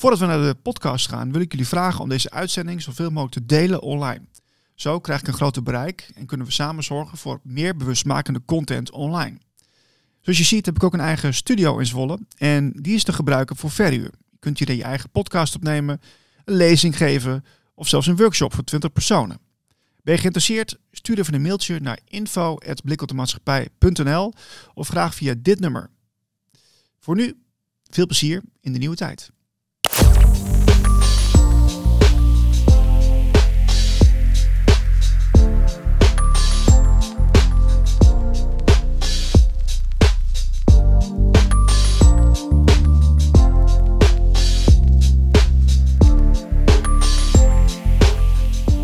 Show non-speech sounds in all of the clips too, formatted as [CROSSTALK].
Voordat we naar de podcast gaan, wil ik jullie vragen om deze uitzending zoveel mogelijk te delen online. Zo krijg ik een groter bereik en kunnen we samen zorgen voor meer bewustmakende content online. Zoals je ziet heb ik ook een eigen studio in Zwolle en die is te gebruiken voor verhuur. Je kunt hier je eigen podcast opnemen, een lezing geven of zelfs een workshop voor 20 personen. Ben je geïnteresseerd? Stuur even een mailtje naar info.blikopdemaatschappij.nl of graag via dit nummer. Voor nu, veel plezier in de nieuwe tijd.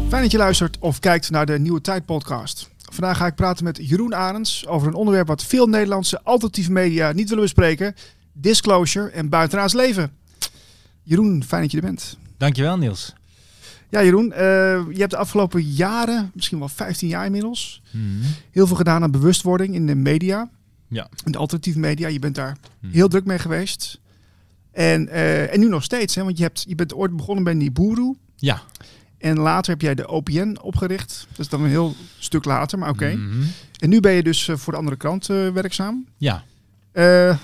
Fijn dat je luistert of kijkt naar de Nieuwe Tijd podcast. Vandaag ga ik praten met Jeroen Arends over een onderwerp wat veel Nederlandse alternatieve media niet willen bespreken. Disclosure en buitenaards leven. Jeroen, fijn dat je er bent. Dankjewel Niels. Ja Jeroen, eh, je hebt de afgelopen jaren, misschien wel 15 jaar inmiddels, mhm. heel veel gedaan aan bewustwording in de media. Ja. In de alternatieve media, je bent daar mhm. heel druk mee geweest. En, eh, en nu nog steeds, hè? want je, hebt, je bent ooit begonnen bij Niburu. Ja. En later heb jij de OPN opgericht. Dat is dan een heel stuk later, maar oké. Mhm. En nu ben je dus eh, voor de andere krant eh, werkzaam. Ja. Eh,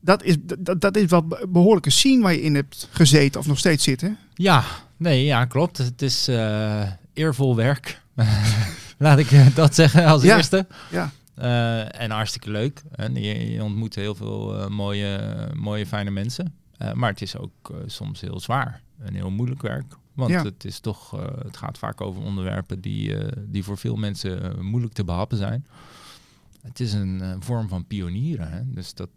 dat, is, dat, dat is wat behoorlijke scene waar je in hebt gezeten of nog steeds zit, hè? Ja, nee, ja, klopt. Het is eervol werk. [LAUGHS] Laat ik dat zeggen als eerste. Ja. en hartstikke leuk. En je, je ontmoet heel veel mooie, mooie, fijne mensen. maar het is ook soms heel zwaar en heel moeilijk werk want het, is toch, eh, het gaat vaak over onderwerpen die, eh, die voor veel mensen eh, moeilijk te behappen zijn. Het is een vorm van pionieren. Hè? Dus dat,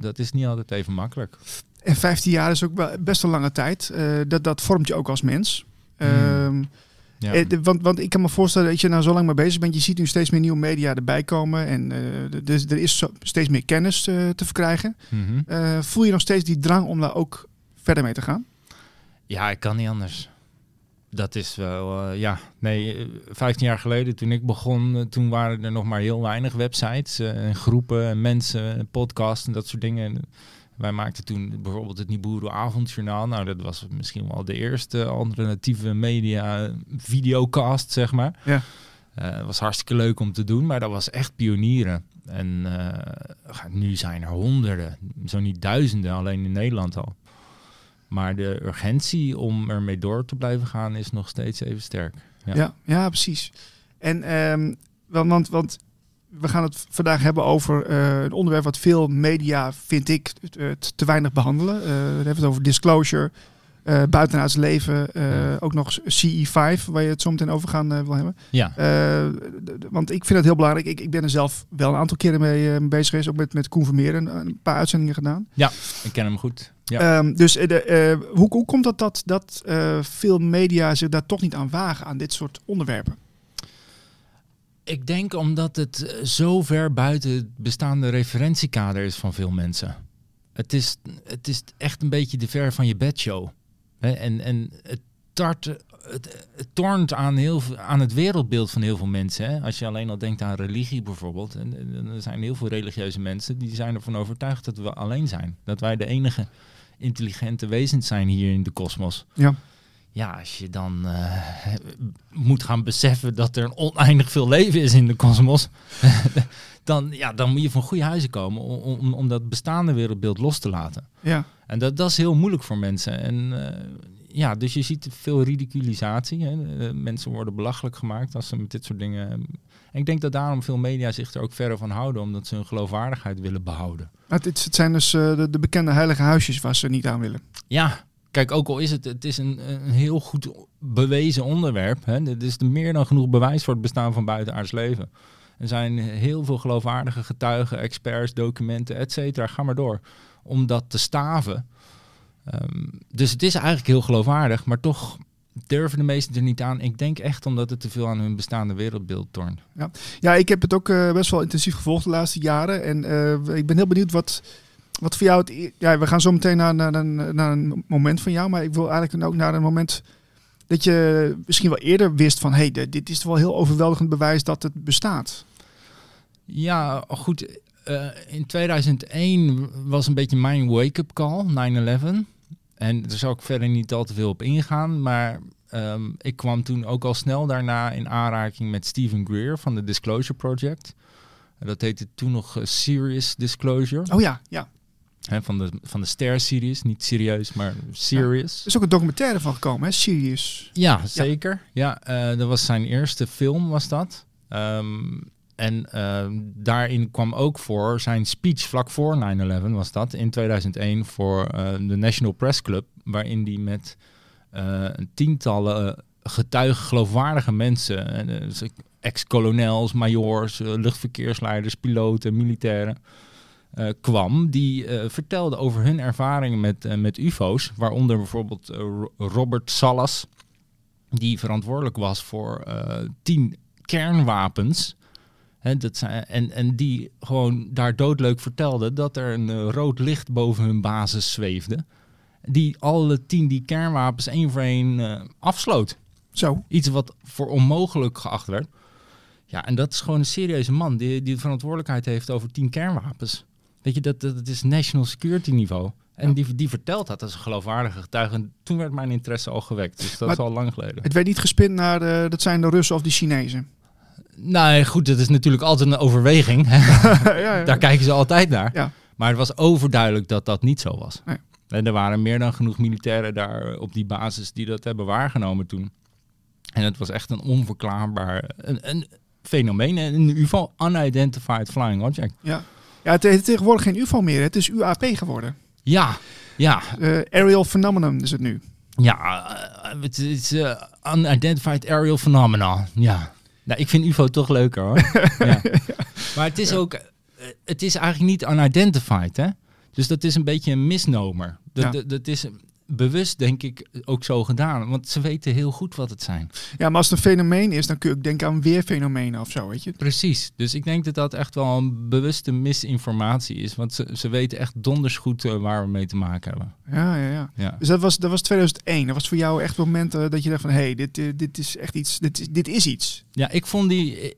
dat is niet altijd even makkelijk. En 15 jaar is ook best een lange tijd. dat, dat vormt je ook als mens. Hmm. Ehm, ja. Want, want, ik kan me voorstellen dat je nou zo lang mee bezig bent. Je ziet nu steeds meer nieuwe media erbij komen. En dus er is steeds meer kennis te verkrijgen. Mhm. voel je nog steeds die drang om daar ook verder mee te gaan? Ja, ik kan niet anders. Dat is wel, eh, ja, nee, 15 eh, jaar geleden toen ik begon, eh, toen waren er nog maar heel weinig websites en groepen en mensen, podcasts en dat soort dingen. Wij maakten toen bijvoorbeeld het Niburu Avondjournaal. Nou, dat was misschien wel de eerste alternatieve media videocast, zeg maar. Ja. was hartstikke leuk om te doen, maar dat was echt pionieren. En nu zijn er honderden, zo niet duizenden, alleen in Nederland al. Maar de urgentie om ermee door te blijven gaan is nog steeds even sterk. Ja, ja, ja precies. En ehm, want, want, we gaan het vandaag hebben over eh, een onderwerp wat veel media, vind ik, te, eh, te weinig behandelen. Eh, we hebben het over disclosure, uh, eh, buitenaards leven, eh, ook nog CE5, waar je het zo meteen over gaan eh, wil hebben. Ja. want ik vind het heel belangrijk. Ik, ik ben er zelf wel een aantal keren mee bezig geweest, ook met, met Koen een, een paar uitzendingen gedaan. Ja, ik ken hem goed. Ja. Ehm, dus de, hoe, hoe komt dat dat, dat veel media zich daar toch niet aan wagen, aan dit soort onderwerpen? Ik denk omdat het zo ver buiten het bestaande referentiekader is van veel mensen. Het is, het is echt een beetje de ver van je bedshow. En, en het, tart, het, tornt aan, heel, aan het wereldbeeld van heel veel mensen. Hè? Als je alleen al denkt aan religie bijvoorbeeld. En, er zijn heel veel religieuze mensen die zijn ervan overtuigd dat we alleen zijn. Dat wij de enige intelligente wezens zijn hier in de kosmos. Ja. Ja, als je dan eh, moet gaan beseffen dat er oneindig veel leven is in de kosmos. [LAUGHS] dan, ja, dan moet je van goede huizen komen om, om, om dat bestaande wereldbeeld los te laten. Ja. En dat, dat is heel moeilijk voor mensen. En eh, ja, dus je ziet veel ridiculisatie. Hè. Eh, mensen worden belachelijk gemaakt als ze met dit soort dingen. Ehm, en ik denk dat daarom veel media zich er ook verder van houden, omdat ze hun geloofwaardigheid willen behouden. het, het zijn dus eh, de, bekende heilige huisjes waar ze niet aan willen. Ja. Kijk, ook al is het, het is een, een heel goed bewezen onderwerp. Hè. Er is meer dan genoeg bewijs voor het bestaan van buitenaards leven. Er zijn heel veel geloofwaardige getuigen, experts, documenten, et cetera. Ga maar door. Om dat te staven. Ehm, dus het is eigenlijk heel geloofwaardig, maar toch durven de meesten er niet aan. Ik denk echt omdat het te veel aan hun bestaande wereldbeeld tornt. Ja, ja ik heb het ook eh, best wel intensief gevolgd de laatste jaren. En eh, ik ben heel benieuwd wat, wat voor jou het. Ja, we gaan zo meteen naar, naar, naar, een moment van jou, maar ik wil eigenlijk ook naar een moment dat je misschien wel eerder wist van hé, hey, dit is wel heel overweldigend bewijs dat het bestaat. Ja, goed. Eh, in 2001 was een beetje mijn wake-up call, 9-11. En daar zal ik verder niet al te veel op ingaan. Maar ehm, ik kwam toen ook al snel daarna in aanraking met Stephen Greer van de Disclosure Project. Dat heette toen nog eh, Serious Disclosure. Oh ja, ja van, de, van de Star series Niet serieus, maar serious. Er is ook een documentaire van gekomen, hè? Serious. Ja, zeker. Ja, eh, dat was zijn eerste film, was dat. Ehm, en ehm, daarin kwam ook voor zijn speech vlak voor 9-11, was dat, in 2001 voor eh, de National Press Club. Waarin die met een eh, tientallen getuigen, geloofwaardige mensen, dus ex-kolonels, majors, luchtverkeersleiders, piloten, militairen eh, kwam, die uh, vertelde over hun ervaringen met, eh, met UFO's, waaronder bijvoorbeeld Robert Salas, die verantwoordelijk was voor tien kernwapens. Hè, dat zijn, en, en die gewoon daar doodleuk vertelde dat er een rood licht boven hun basis zweefde. Die alle tien die kernwapens één voor één afsloot. Zo. Iets wat voor onmogelijk geacht werd. Ja, en dat is gewoon een serieuze man die, die de verantwoordelijkheid heeft over tien kernwapens. Weet je, dat, dat, is national security niveau. En die, vertelt dat als een geloofwaardige getuigen toen werd mijn interesse al gewekt. Dus dat is al lang geleden. Het werd niet gespind naar, de, eh, dat zijn de Russen of de Chinezen. Nou goed, dat is natuurlijk altijd een overweging. [LAUGHS] ja, ja, Daar kijken ze altijd naar. Maar het was overduidelijk dat dat niet zo was. Nee. En er waren meer dan genoeg militairen daar eh, op die basis die dat hebben waargenomen toen. En het was echt een onverklaarbaar een, een fenomeen. Een UFO, Unidentified Flying Object. Ja. Ja, het is tegenwoordig geen UFO meer. Het is UAP geworden. Ja, ja. Uh, aerial Phenomenon is het nu. Ja, eh, het is uh, Unidentified Aerial Phenomenon. Ja. Nou, ik vind UFO toch leuker hoor. [LAUGHS] ja. Maar het is ook, het is eigenlijk niet unidentified hè. Dus dat is een beetje een misnomer. Dat, dat, dat, is, bewust, denk ik, ook zo gedaan. Want ze weten heel goed wat het zijn. Ja, maar als het een fenomeen is, dan kun je denken aan weerfenomenen of zo, weet je? Precies. Dus ik denk dat dat echt wel een bewuste misinformatie is. Want ze, ze weten echt donders goed eh, waar we mee te maken hebben. Ja, ja, ja, Dus dat was, dat was 2001. Dat was voor jou echt momenten uh, dat je dacht van... hé, hey, dit, eh, dit is echt iets, dit, is, dit is iets. Ja, ik vond die...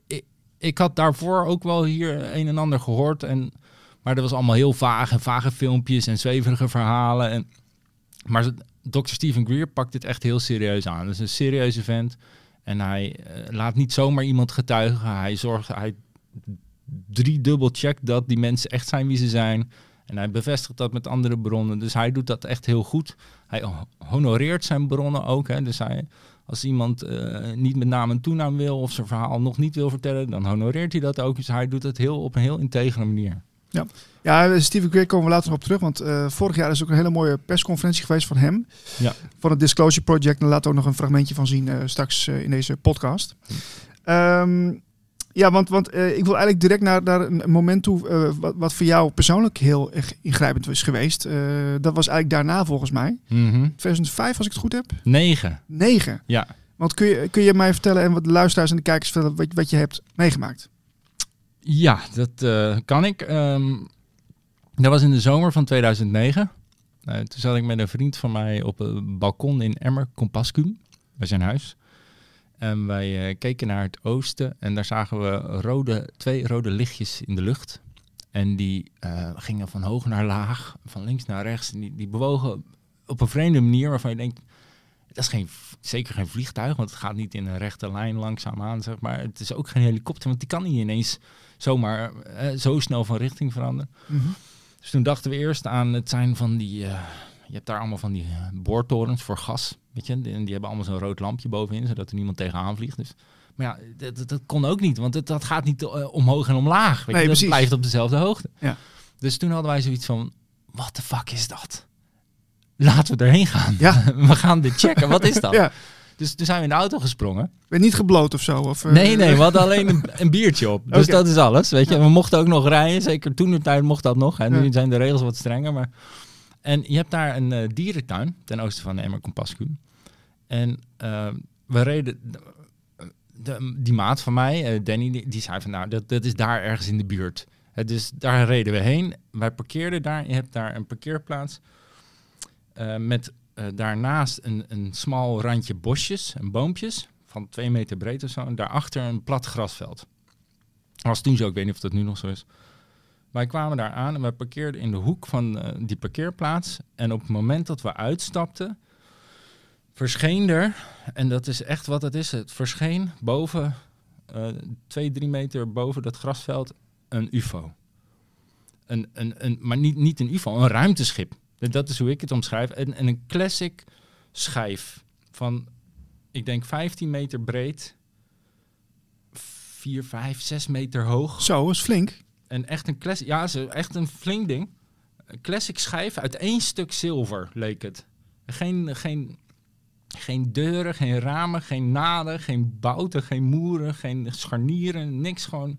Ik, had daarvoor ook wel hier een en ander gehoord en... Maar dat was allemaal heel vaag vage filmpjes en zweverige verhalen. En maar Dr. Steven Greer pakt dit echt heel serieus aan. Het is een serieuze vent. En hij eh, laat niet zomaar iemand getuigen. Hij zorgt, hij driedubbel checkt dat die mensen echt zijn wie ze zijn. En hij bevestigt dat met andere bronnen. Dus hij doet dat echt heel goed. Hij honoreert zijn bronnen ook. Hè. Dus hij, als iemand eh, niet met naam en toenaam wil of zijn verhaal nog niet wil vertellen, dan honoreert hij dat ook. Dus hij doet dat heel op een heel integere manier. Ja. Ja, Steven Greer komen we later nog op terug. Want eh, vorig jaar is ook een hele mooie persconferentie geweest van hem. Ja. Van het Disclosure Project. En laten we ook nog een fragmentje van zien eh, straks eh, in deze podcast. Um, ja, want, want ik wil eigenlijk direct naar, naar een moment toe wat, wat, voor jou persoonlijk heel erg ingrijpend is geweest. dat was eigenlijk daarna volgens mij. Mm 2005 als ik het goed heb. 9. 9. Ja. Want kun je, kun je mij vertellen en wat de luisteraars en de kijkers vertellen wat, wat je hebt meegemaakt? Ja, dat eh, kan ik. Ehm, dat was in de zomer van 2009. Eh, toen zat ik met een vriend van mij op een balkon in Emmer, Compascum, bij zijn huis. En wij eh, keken naar het oosten en daar zagen we rode, twee rode lichtjes in de lucht. En die gingen van hoog naar laag, van links naar rechts. En die, die bewogen op een vreemde manier waarvan je denkt, dat is geen, zeker geen vliegtuig, want het gaat niet in een rechte lijn langzaam aan, zeg maar. Het is ook geen helikopter, want die kan niet ineens zomaar eh, eh, zo snel van richting veranderen. Mhm. Dus toen dachten we eerst aan het zijn van die. Eh, je hebt daar allemaal van die boortorens voor gas. Weet je, en die, hebben allemaal zo'n rood lampje bovenin, zodat er niemand tegenaan vliegt. Dus. Maar ja, dat, dat kon ook niet, want het, dat gaat niet omhoog en omlaag. Weet nee, je, het blijft op dezelfde hoogte. Ja. Dus toen hadden wij zoiets van, wat de fuck is dat? Laten we erheen gaan. Ja. [LAUGHS] we gaan dit checken, wat is dat? ja. Dus toen zijn we in de auto gesprongen. Ben niet gebloot of zo? Of, eh, Nee, nee, we hadden [LAUGHS] alleen een, biertje op. Dus dat is alles, weet je. we mochten ook nog rijden. Zeker toen de tijd mocht dat nog. En nu zijn de regels wat strenger. Maar... En je hebt daar een eh, dierentuin ten oosten van de En ehm, we reden... De, die maat van mij, eh, Danny, die, zei van nou, dat, dat is daar ergens in de buurt. dus daar reden we heen. Wij parkeerden daar. Je hebt daar een parkeerplaats. met eh, daarnaast een, een smal randje bosjes en boompjes van twee meter breed of zo. En daarachter een plat grasveld. Dat was toen zo, ik weet niet of dat nu nog zo is. Wij kwamen daar aan en we parkeerden in de hoek van eh, die parkeerplaats. En op het moment dat we uitstapten, verscheen er, en dat is echt wat het is, het verscheen boven, eh, twee, drie meter boven dat grasveld, een ufo. Een, een, een, maar niet, niet een ufo, een ruimteschip. Dat is hoe ik het omschrijf. En, een classic schijf van, ik denk, 15 meter breed, 4, 5, 6 meter hoog. Zo, is flink. En echt een classic, ja, echt een flink ding. Een classic schijf uit één stuk zilver, leek het. Geen, geen, geen deuren, geen ramen, geen naden, geen bouten, geen moeren, geen scharnieren, niks. Gewoon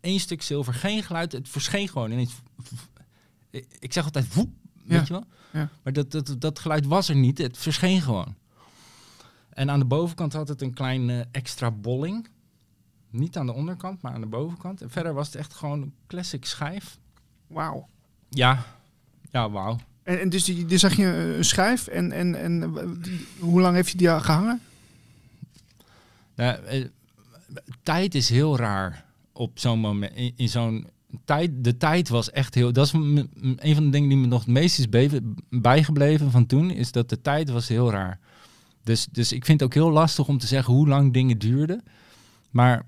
één stuk zilver, geen geluid. Het verscheen gewoon Ik zeg altijd woep, Weet je wel? Maar dat, dat, dat geluid was er niet. Het verscheen gewoon. En aan de bovenkant had het een kleine eh, extra bolling. Niet aan de onderkant, maar aan de bovenkant. En verder was het echt gewoon een classic schijf. Wauw. Ja, ja, wauw. En, dus die, dus zag je eh, een schijf en, en, en eh, hoe lang heeft je die gehangen? tijd is heel raar op zo'n moment, in zo'n tijd, de tijd was echt heel. Dat is een van de dingen die me nog het meest is bijgebleven van toen, is dat de tijd was heel raar. Dus, dus ik vind het ook heel lastig om te zeggen hoe lang dingen duurden. Maar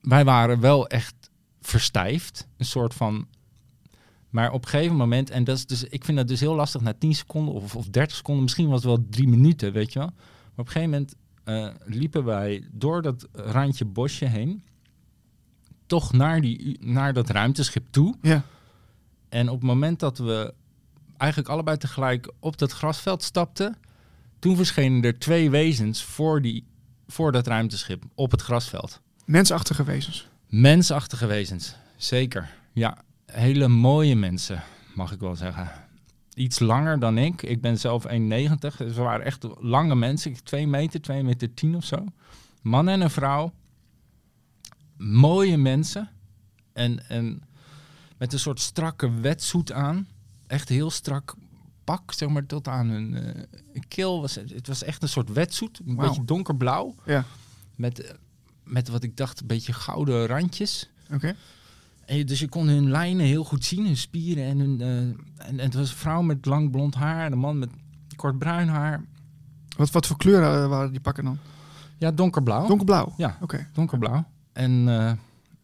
wij waren wel echt verstijfd. Een soort van. Maar op een gegeven moment, en dat is dus, ik vind dat dus heel lastig na 10 seconden of, of 30 seconden, misschien was het wel drie minuten, weet je wel. Maar op een gegeven moment eh, liepen wij door dat randje bosje heen toch naar, die, naar dat ruimteschip toe. Ja. En op het moment dat we eigenlijk allebei tegelijk op dat grasveld stapten, toen verschenen er twee wezens voor, die, voor dat ruimteschip op het grasveld. Mensachtige wezens. Mensachtige wezens, zeker. Ja, hele mooie mensen, mag ik wel zeggen. Iets langer dan ik. Ik ben zelf 1,90. Dus waren echt lange mensen. 2 meter, 2 meter 10 of zo. Man en een vrouw mooie mensen. En, en met een soort strakke wetsoet aan. Echt heel strak pak, zeg maar, tot aan hun eh, keel. Was, het was echt een soort wetsoet Een beetje donkerblauw. Ja. Met, eh, met wat ik dacht, een beetje gouden randjes. Oké. dus je kon hun lijnen heel goed zien, hun spieren. En, hun, eh, en, het was een vrouw met lang blond haar en een man met kort bruin haar. Wat, wat voor kleuren waren die pakken dan? Ja, donkerblauw. Donkerblauw? Ja, oké. Donkerblauw. En eh,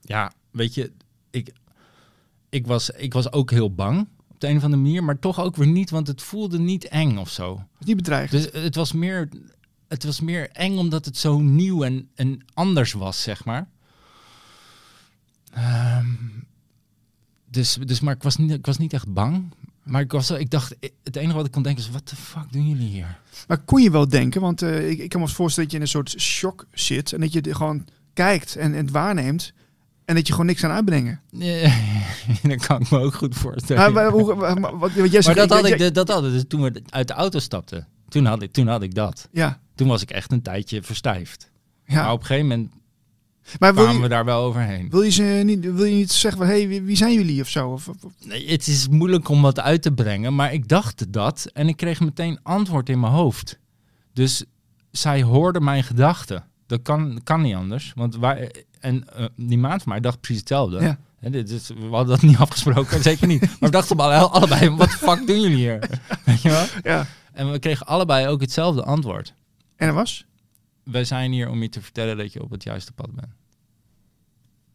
ja, weet je, ik, ik, was, ik was ook heel bang op de een of andere manier, maar toch ook weer niet, want het voelde niet eng of zo. Niet bedreigd. Dus het was meer, het was meer eng omdat het zo nieuw en, en anders was, zeg maar. Ehm, dus, dus, maar ik was, niet, ik was niet echt bang. Maar ik, was, ik dacht, het enige wat ik kon denken is, wat de fuck doen jullie hier? Maar kon je wel denken, want eh, ik, ik kan me voorstellen dat je in een soort shock zit en dat je gewoon kijkt en, het waarneemt. En dat je gewoon niks aan uitbrengen. Ja, [LAUGHS] dat kan ik me ook goed voorstellen. Maar, wat, maar dat had ik, dat had ik, toen we uit de auto stapten. Toen had ik, toen had ik dat. Ja. Toen was ik echt een tijdje verstijfd. Ja. Maar op een gegeven moment maar kwamen we daar wel overheen. Wil je, ze niet, wil je niet zeggen, hé, hey, wie, zijn jullie of zo? Of, Nee, het is moeilijk om wat uit te brengen, maar ik dacht dat en ik kreeg meteen antwoord in mijn hoofd. Dus zij hoorde mijn gedachten. Dat kan, kan niet anders. Want waar, en eh, die maand maar dacht precies hetzelfde. Ja. dit is, we hadden dat niet [LAUGHS] afgesproken, zeker niet. Maar we dachten alle, allebei, wat de fuck doen jullie hier? [LAUGHS] Weet je wel? Ja. En we kregen allebei ook hetzelfde antwoord. En dat was? Wij zijn hier om je te vertellen dat je op het juiste pad bent.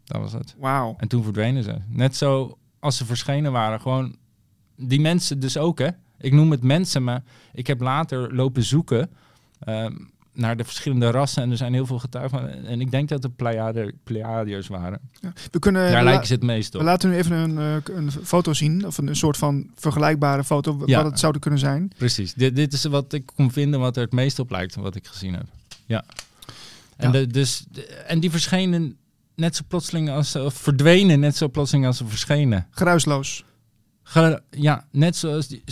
Dat was het. Wauw. En toen verdwenen ze. Net zo als ze verschenen waren. Gewoon die mensen dus ook, hè. Ik noem het mensen, maar ik heb later lopen zoeken... Ehm, naar de verschillende rassen. En er zijn heel veel getuigen. En ik denk dat het Pleiadeus waren. Ja, we kunnen, Daar lijken ze het meest op. We laten nu even een, eh, een foto zien. Of een, soort van vergelijkbare foto. wat het zouden kunnen zijn. Precies. Dit, dit is wat ik kon vinden wat er het meest op lijkt. Wat ik gezien heb. Ja. En, De, dus, en die verschenen net zo plotseling als ze... verdwenen net zo plotseling als ze verschenen. Geruisloos. ja, net zoals... Die,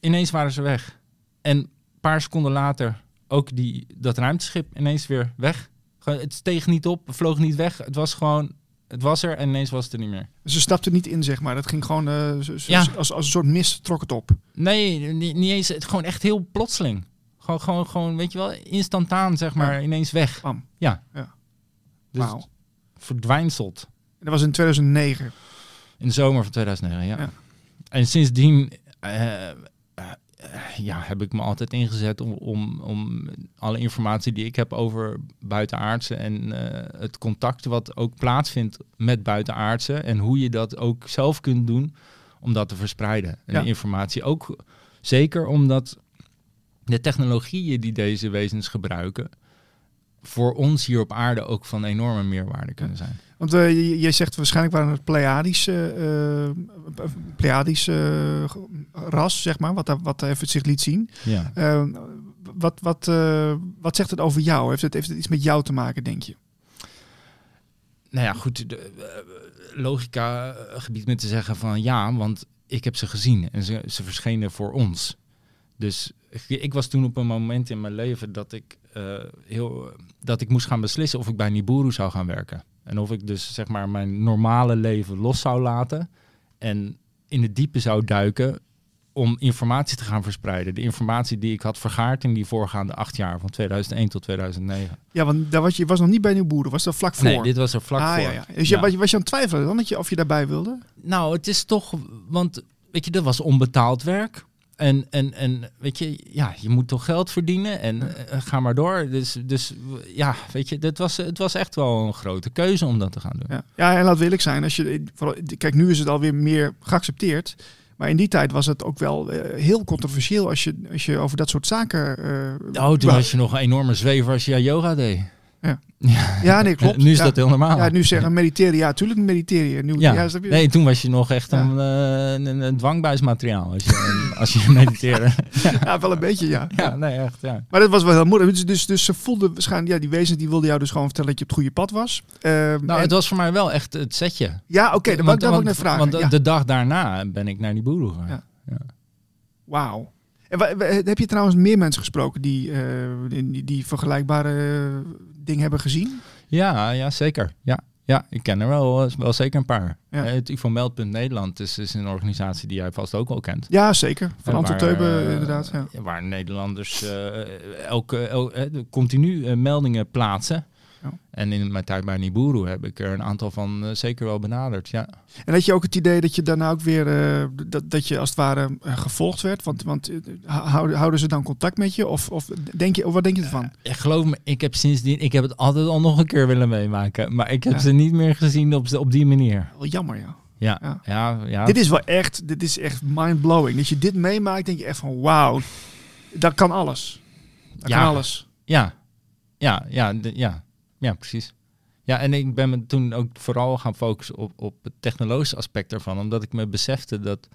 ineens waren ze weg. En een paar seconden later ook die, dat ruimteschip ineens weer weg. Het steeg niet op, vloog niet weg. Het was gewoon het was er en ineens was het er niet meer. Ze stapte niet in, zeg maar. Dat ging gewoon eh, ja. als, als een soort mist trok het op. Nee, niet, niet eens. Het gewoon echt heel plotseling. Gewoon, gewoon, gewoon, weet je wel, instantaan, zeg maar, ineens weg. Bam. Ja. ja. Dus En dat was in 2009. In de zomer van 2009, ja. En sindsdien eh, eh, ja, heb ik me altijd ingezet om, om, om, alle informatie die ik heb over buitenaardse en eh, het contact wat ook plaatsvindt met buitenaardse en hoe je dat ook zelf kunt doen om dat te verspreiden. En ja. informatie ook zeker omdat de technologieën die deze wezens gebruiken voor ons hier op aarde ook van enorme meerwaarde kunnen zijn. Want eh, je, zegt waarschijnlijk waren het Pleiadische, eh, eh, Pleiadische ras, zeg maar, wat, wat even zich liet zien. Ja. wat, wat, wat zegt het over jou? Heeft het, heeft het iets met jou te maken, denk je? Nou ja, goed, de, logica gebied me te zeggen van ja, want ik heb ze gezien en ze, ze verschenen voor ons. Dus ik, was toen op een moment in mijn leven dat ik, heel, dat ik moest gaan beslissen of ik bij Niburu zou gaan werken. En of ik dus zeg maar mijn normale leven los zou laten en in het diepe zou duiken om informatie te gaan verspreiden. De informatie die ik had vergaard in die voorgaande acht jaar, van 2001 tot 2009. Ja, want daar was je, was nog niet bij boeren, was dat vlak voor? Nee, dit was er vlak ah, voor. Ja, ja. Dus je, was je aan het twijfelen dan dat je, of je daarbij wilde? Nou, het is toch, want weet je, dat was onbetaald werk. En, en, en weet je, ja, je moet toch geld verdienen en eh, ga maar door. Dus, dus ja, weet je, dat was, het was echt wel een grote keuze om dat te gaan doen. Ja, ja en laat wil ik zijn, als je, kijk, nu is het alweer meer geaccepteerd. Maar in die tijd was het ook wel eh, heel controversieel als je, als je over dat soort zaken. Uh, oh, toen was je nog een enorme zwever als je yoga deed. Ja. ja, nee, klopt. nu is dat heel normaal. Ja, nu zeggen mediteren. Ja, tuurlijk mediteren. Nu, ja. nee, toen was je nog echt eh, een, een, dwangbuismateriaal als je, [LAUGHS] als je mediteerde. ja. wel een beetje, ja. Ja, nee, echt, ja. Maar dat was wel heel moeilijk. Dus, dus, dus ze voelden waarschijnlijk... Ja, die wezens die wilden jou dus gewoon vertellen dat je op het goede pad was. Ehm, nou, het was voor mij wel echt het setje. Ja, oké. dan want, ik daar ook naar vragen. Want de, dag daarna ben ik naar die boer gegaan. Wauw. heb je trouwens meer mensen gesproken die, eh, die, die vergelijkbare ding hebben gezien? Ja, ja zeker. Ja, ja, ik ken er wel, eh, wel zeker een paar. Ja. Eh, het Meldpunt Nederland is, is een organisatie die jij vast ook wel kent. Ja, zeker. Van eh, Anton Teuben inderdaad. Ja. Waar Nederlanders elke, el, continu meldingen plaatsen. En in mijn tijd bij Niburu heb ik er een aantal van eh, zeker wel benaderd. Ja. En had je ook het idee dat je daarna ook weer, eh, dat, dat je als het ware eh, gevolgd werd? Want, want houden, houden ze dan contact met je? Of, of, denk je, of wat denk je ervan? ik geloof me, ik heb sindsdien, ik heb het altijd al nog een keer willen meemaken. Maar ik heb ze niet meer gezien op, op die manier. Wel jammer ja. Ja, ja. Ja, Dit is wel echt, dit is echt mind-blowing. Dat je dit meemaakt, denk je echt van wauw, dat kan alles. Dat ja. kan alles. Ja, ja, ja, ja. Ja, precies. Ja, en ik ben me toen ook vooral gaan focussen op, op het technologische aspect daarvan. Omdat ik me besefte dat,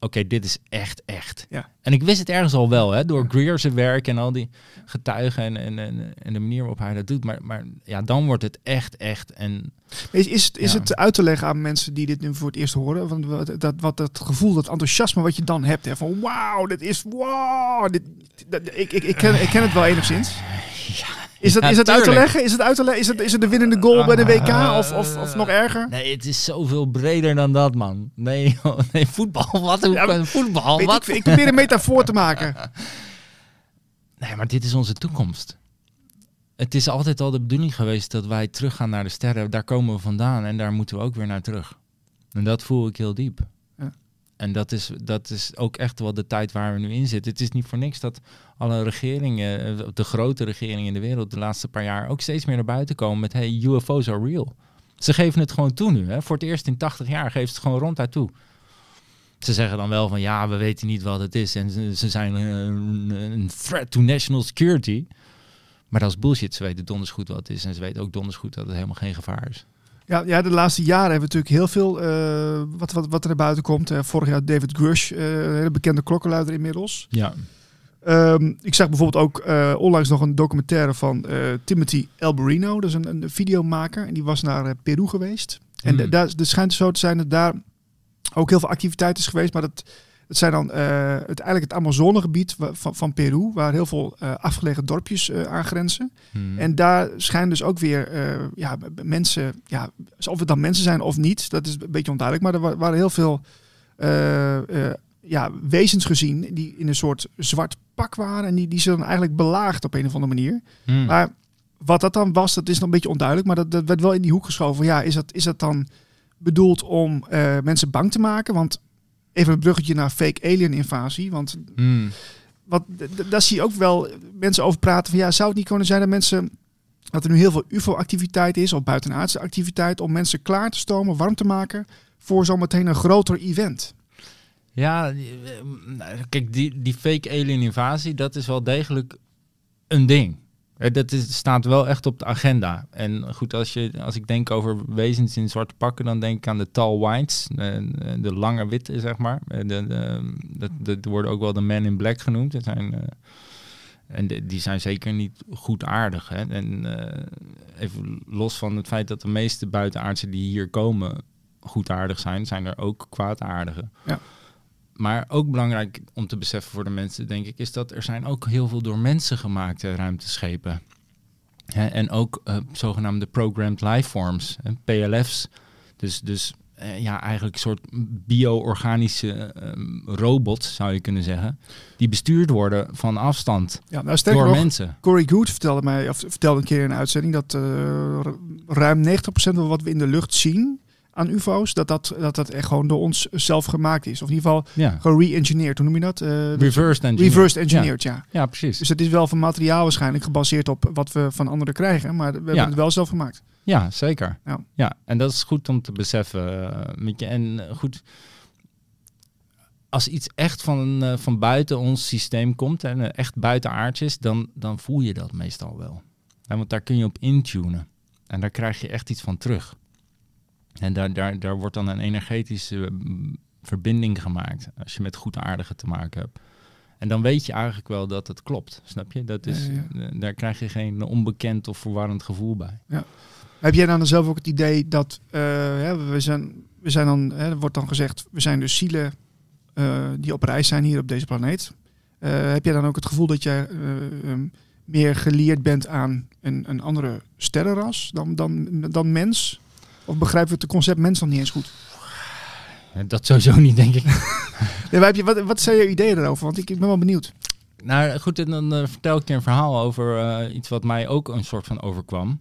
oké, dit is echt, echt. Ja. En ik wist het ergens al wel, hè, door ja. Greer zijn werk en al die getuigen en, en, en, en, de manier waarop hij dat doet. Maar, maar ja, dan wordt het echt, echt. En, is, is, het, is het uit te leggen aan mensen die dit nu voor het eerst horen? Want wat, dat, wat, dat gevoel, dat enthousiasme wat je dan hebt, hè, van wauw, dit is wow. Dit, ik, ik, ik, ken, ik ken het wel enigszins. Ja is dat, is dat uit te leggen? Is het, uit te leggen? Is, het, is het de winnende goal bij de ah. WK of, of, nog erger? Nee, het is zoveel breder dan dat, man. Nee, [LAUGHS] nee voetbal. [LAUGHS] Wat? Hoe voetbal? Wat? Ik, ik probeer een metafoor te maken. [LAUGHS] Nee, maar dit is onze toekomst. Het is altijd al de bedoeling geweest dat wij teruggaan naar de sterren. Daar komen we vandaan en daar moeten we ook weer naar terug. En dat voel ik heel diep. En dat is, dat is ook echt wel de tijd waar we nu in zitten. Het is niet voor niks dat alle regeringen, eh, de grote regeringen in de wereld, de laatste paar jaar ook steeds meer naar buiten komen met: hey, UFO's are real. Ze geven het gewoon toe nu. Hè. Voor het eerst in 80 jaar geven ze het gewoon daar toe. Ze zeggen dan wel van ja, we weten niet wat het is en ze, zijn eh, een threat to national security. Maar dat is bullshit. Ze weten donders goed wat het is en ze weten ook donders goed dat het helemaal geen gevaar is. Ja, ja, de laatste jaren hebben we natuurlijk heel veel eh, wat, wat, wat er naar buiten komt. Uh, vorig jaar David Grush, eh, een hele bekende klokkenluider inmiddels. Ja. Ehm, ik zag bijvoorbeeld ook onlangs nog een documentaire van Timothy Alberino. Dat is een, een videomaker en die was naar Peru geweest. En hmm. daar het schijnt zo te zijn dat daar ook heel veel activiteit is geweest. Maar dat het zijn dan uiteindelijk eh, het Amazonegebied van, van Peru, waar heel veel eh, afgelegen dorpjes eh, aan grenzen. Hmm. En daar schijnen dus ook weer ja, mensen, ja, of het dan mensen zijn of niet, dat is een beetje onduidelijk. Maar er waren heel veel ja, wezens gezien die in een soort zwart pak waren. En die, die ze dan eigenlijk belaagd op een of andere manier. Hmm. Maar wat dat dan was, dat is nog een beetje onduidelijk. Maar dat, dat werd wel in die hoek geschoven. Ja, is dat, is dat dan bedoeld om mensen bang te maken? Want Even een bruggetje naar fake alien invasie. Want hmm. wat, daar zie je ook wel mensen over praten. Van, ja, zou het niet kunnen zijn dat mensen dat er nu heel veel UFO-activiteit is of buitenaardse activiteit om mensen klaar te stomen, warm te maken voor zometeen een groter event. Ja, eh, nou, kijk, die, die fake alien invasie, dat is wel degelijk een ding. Eh, dat staat wel echt op de agenda. En goed, als, je, als ik denk over wezens in zwarte pakken, dan denk ik aan de tall whites, de, de lange witte, zeg maar. Eh, dat, worden ook wel de men in black genoemd. Dat zijn, eh, en die zijn zeker niet goed aardig. Hè? En even los van het feit dat de meeste buitenaardsen die hier komen goed aardig zijn, zijn er ook kwaadaardigen. Ja maar ook belangrijk om te beseffen voor de mensen, denk ik, is dat er zijn ook heel veel door mensen gemaakte ruimteschepen. zijn. en ook eh, zogenaamde programmed lifeforms, PLF's. Dus, dus eh, ja, eigenlijk een soort bio-organische robot ehm, robots, zou je kunnen zeggen. Die bestuurd worden van afstand ja, nou, door mensen. Corey Good vertelde mij, of vertelde een keer in een uitzending, dat eh, ruim 90% van wat we in de lucht zien aan UFO's, dat dat, dat, dat echt gewoon door ons zelf gemaakt is. Of in ieder geval ja. gere hoe noem je dat? Reverse eh, reversed engineered. engineered, ja. ja. precies. Dus het is wel van materiaal waarschijnlijk gebaseerd op wat we van anderen krijgen, maar we hebben het wel zelf gemaakt. Ja, zeker. Ja. ja, en dat is goed om te beseffen. Eh, je, en eh, goed, als iets echt van, van buiten ons systeem komt en echt aard is, dan, dan voel je dat meestal wel. want daar kun je op intunen. En daar krijg je echt iets van terug. En daar, daar, daar wordt dan een energetische eh, verbinding gemaakt als je met goedaardigen te maken hebt. En dan weet je eigenlijk wel dat het klopt, snap je? Dat is, eh, Daar krijg je geen onbekend of verwarrend gevoel bij. Ja. Heb jij dan zelf ook het idee dat eh, we zijn, we zijn dan, er wordt dan gezegd, we zijn dus zielen die op reis zijn hier op deze planeet. Uh, heb jij dan ook het gevoel dat jij ehm, meer geleerd bent aan een, een andere sterrenras dan, dan, dan mens? Of begrijpen we het concept mens nog niet eens goed? Dat sowieso niet, denk ik. nee, [LAUGHS] heb je, wat, wat zijn je ideeën daarover? Want ik, ben wel benieuwd. Nou goed, dan eh, vertel ik je een verhaal over eh, iets wat mij ook een soort van overkwam.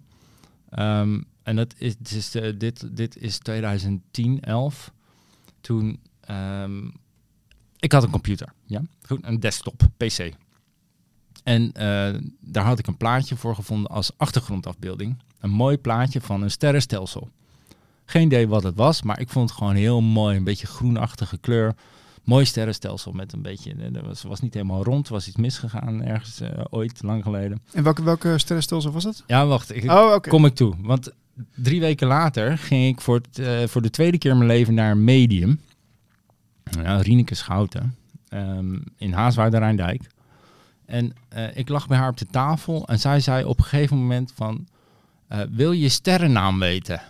Ehm, en dat is, eh, dit, dit is 2010, 11. Toen, ehm, ik had een computer, ja? Goed, een desktop, PC. En daar had ik een plaatje voor gevonden als achtergrondafbeelding. Een mooi plaatje van een sterrenstelsel. Geen idee wat het was, maar ik vond het gewoon heel mooi. Een beetje groenachtige kleur. Mooi sterrenstelsel met een beetje... Het eh, was, niet helemaal rond, was iets misgegaan ergens eh, ooit, lang geleden. En welke, welke sterrenstelsel was dat? Ja, wacht. Ik, oh, Kom ik toe. Want drie weken later ging ik voor, het, eh, voor de tweede keer in mijn leven naar Medium. Nou, Rieneke Schouten. Ehm, in Haaswaarde Rijndijk. En ik lag bij haar op de tafel en zij zei op een gegeven moment van... wil je sterrennaam weten?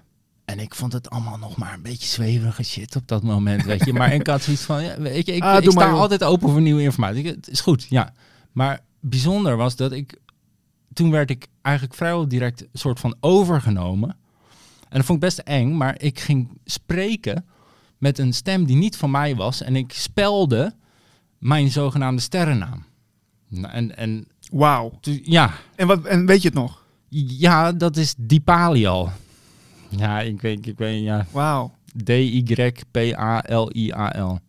En ik vond het allemaal nog maar een beetje zweverige shit op dat moment, weet je. Maar ik had zoiets van, ja, weet je, ik, ah, ik sta altijd open voor nieuwe informatie. het is goed, ja. Maar bijzonder was dat ik, toen werd ik eigenlijk vrijwel direct een soort van overgenomen. En dat vond ik best eng, maar ik ging spreken met een stem die niet van mij was. En ik spelde mijn zogenaamde sterrennaam. Nou, en, en, Wauw. Ja. En, wat, en weet je het nog? Ja, dat is al ja, ik weet, ik weet, ja. Wauw. D-Y-P-A-L-I-A-L.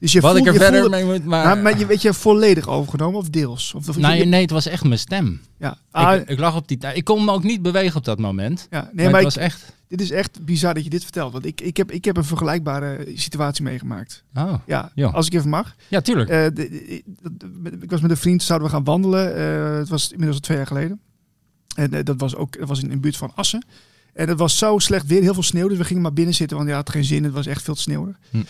Dus je Wat ik er verder mee moet, maar... Nou, maar je, weet je volledig overgenomen of deels? Of, nee, je... nee, het was echt mijn stem. Ja. ik, ah. ik, lag op die Ik kon me ook niet bewegen op dat moment. Ja, nee, maar, het was echt... Dit is echt bizar dat je dit vertelt. Want ik, ik, heb, ik heb een vergelijkbare situatie meegemaakt. Oh, ja, als ik even mag. Ja, tuurlijk. Eh, ik was met een vriend, zouden we gaan wandelen. Eh, het was inmiddels al twee jaar geleden. En eh, dat was ook dat was in de buurt van Assen. En het was zo slecht weer, heel veel sneeuw. Dus we gingen maar binnen zitten, want ja, het had geen zin. Het was echt veel te sneeuw hm.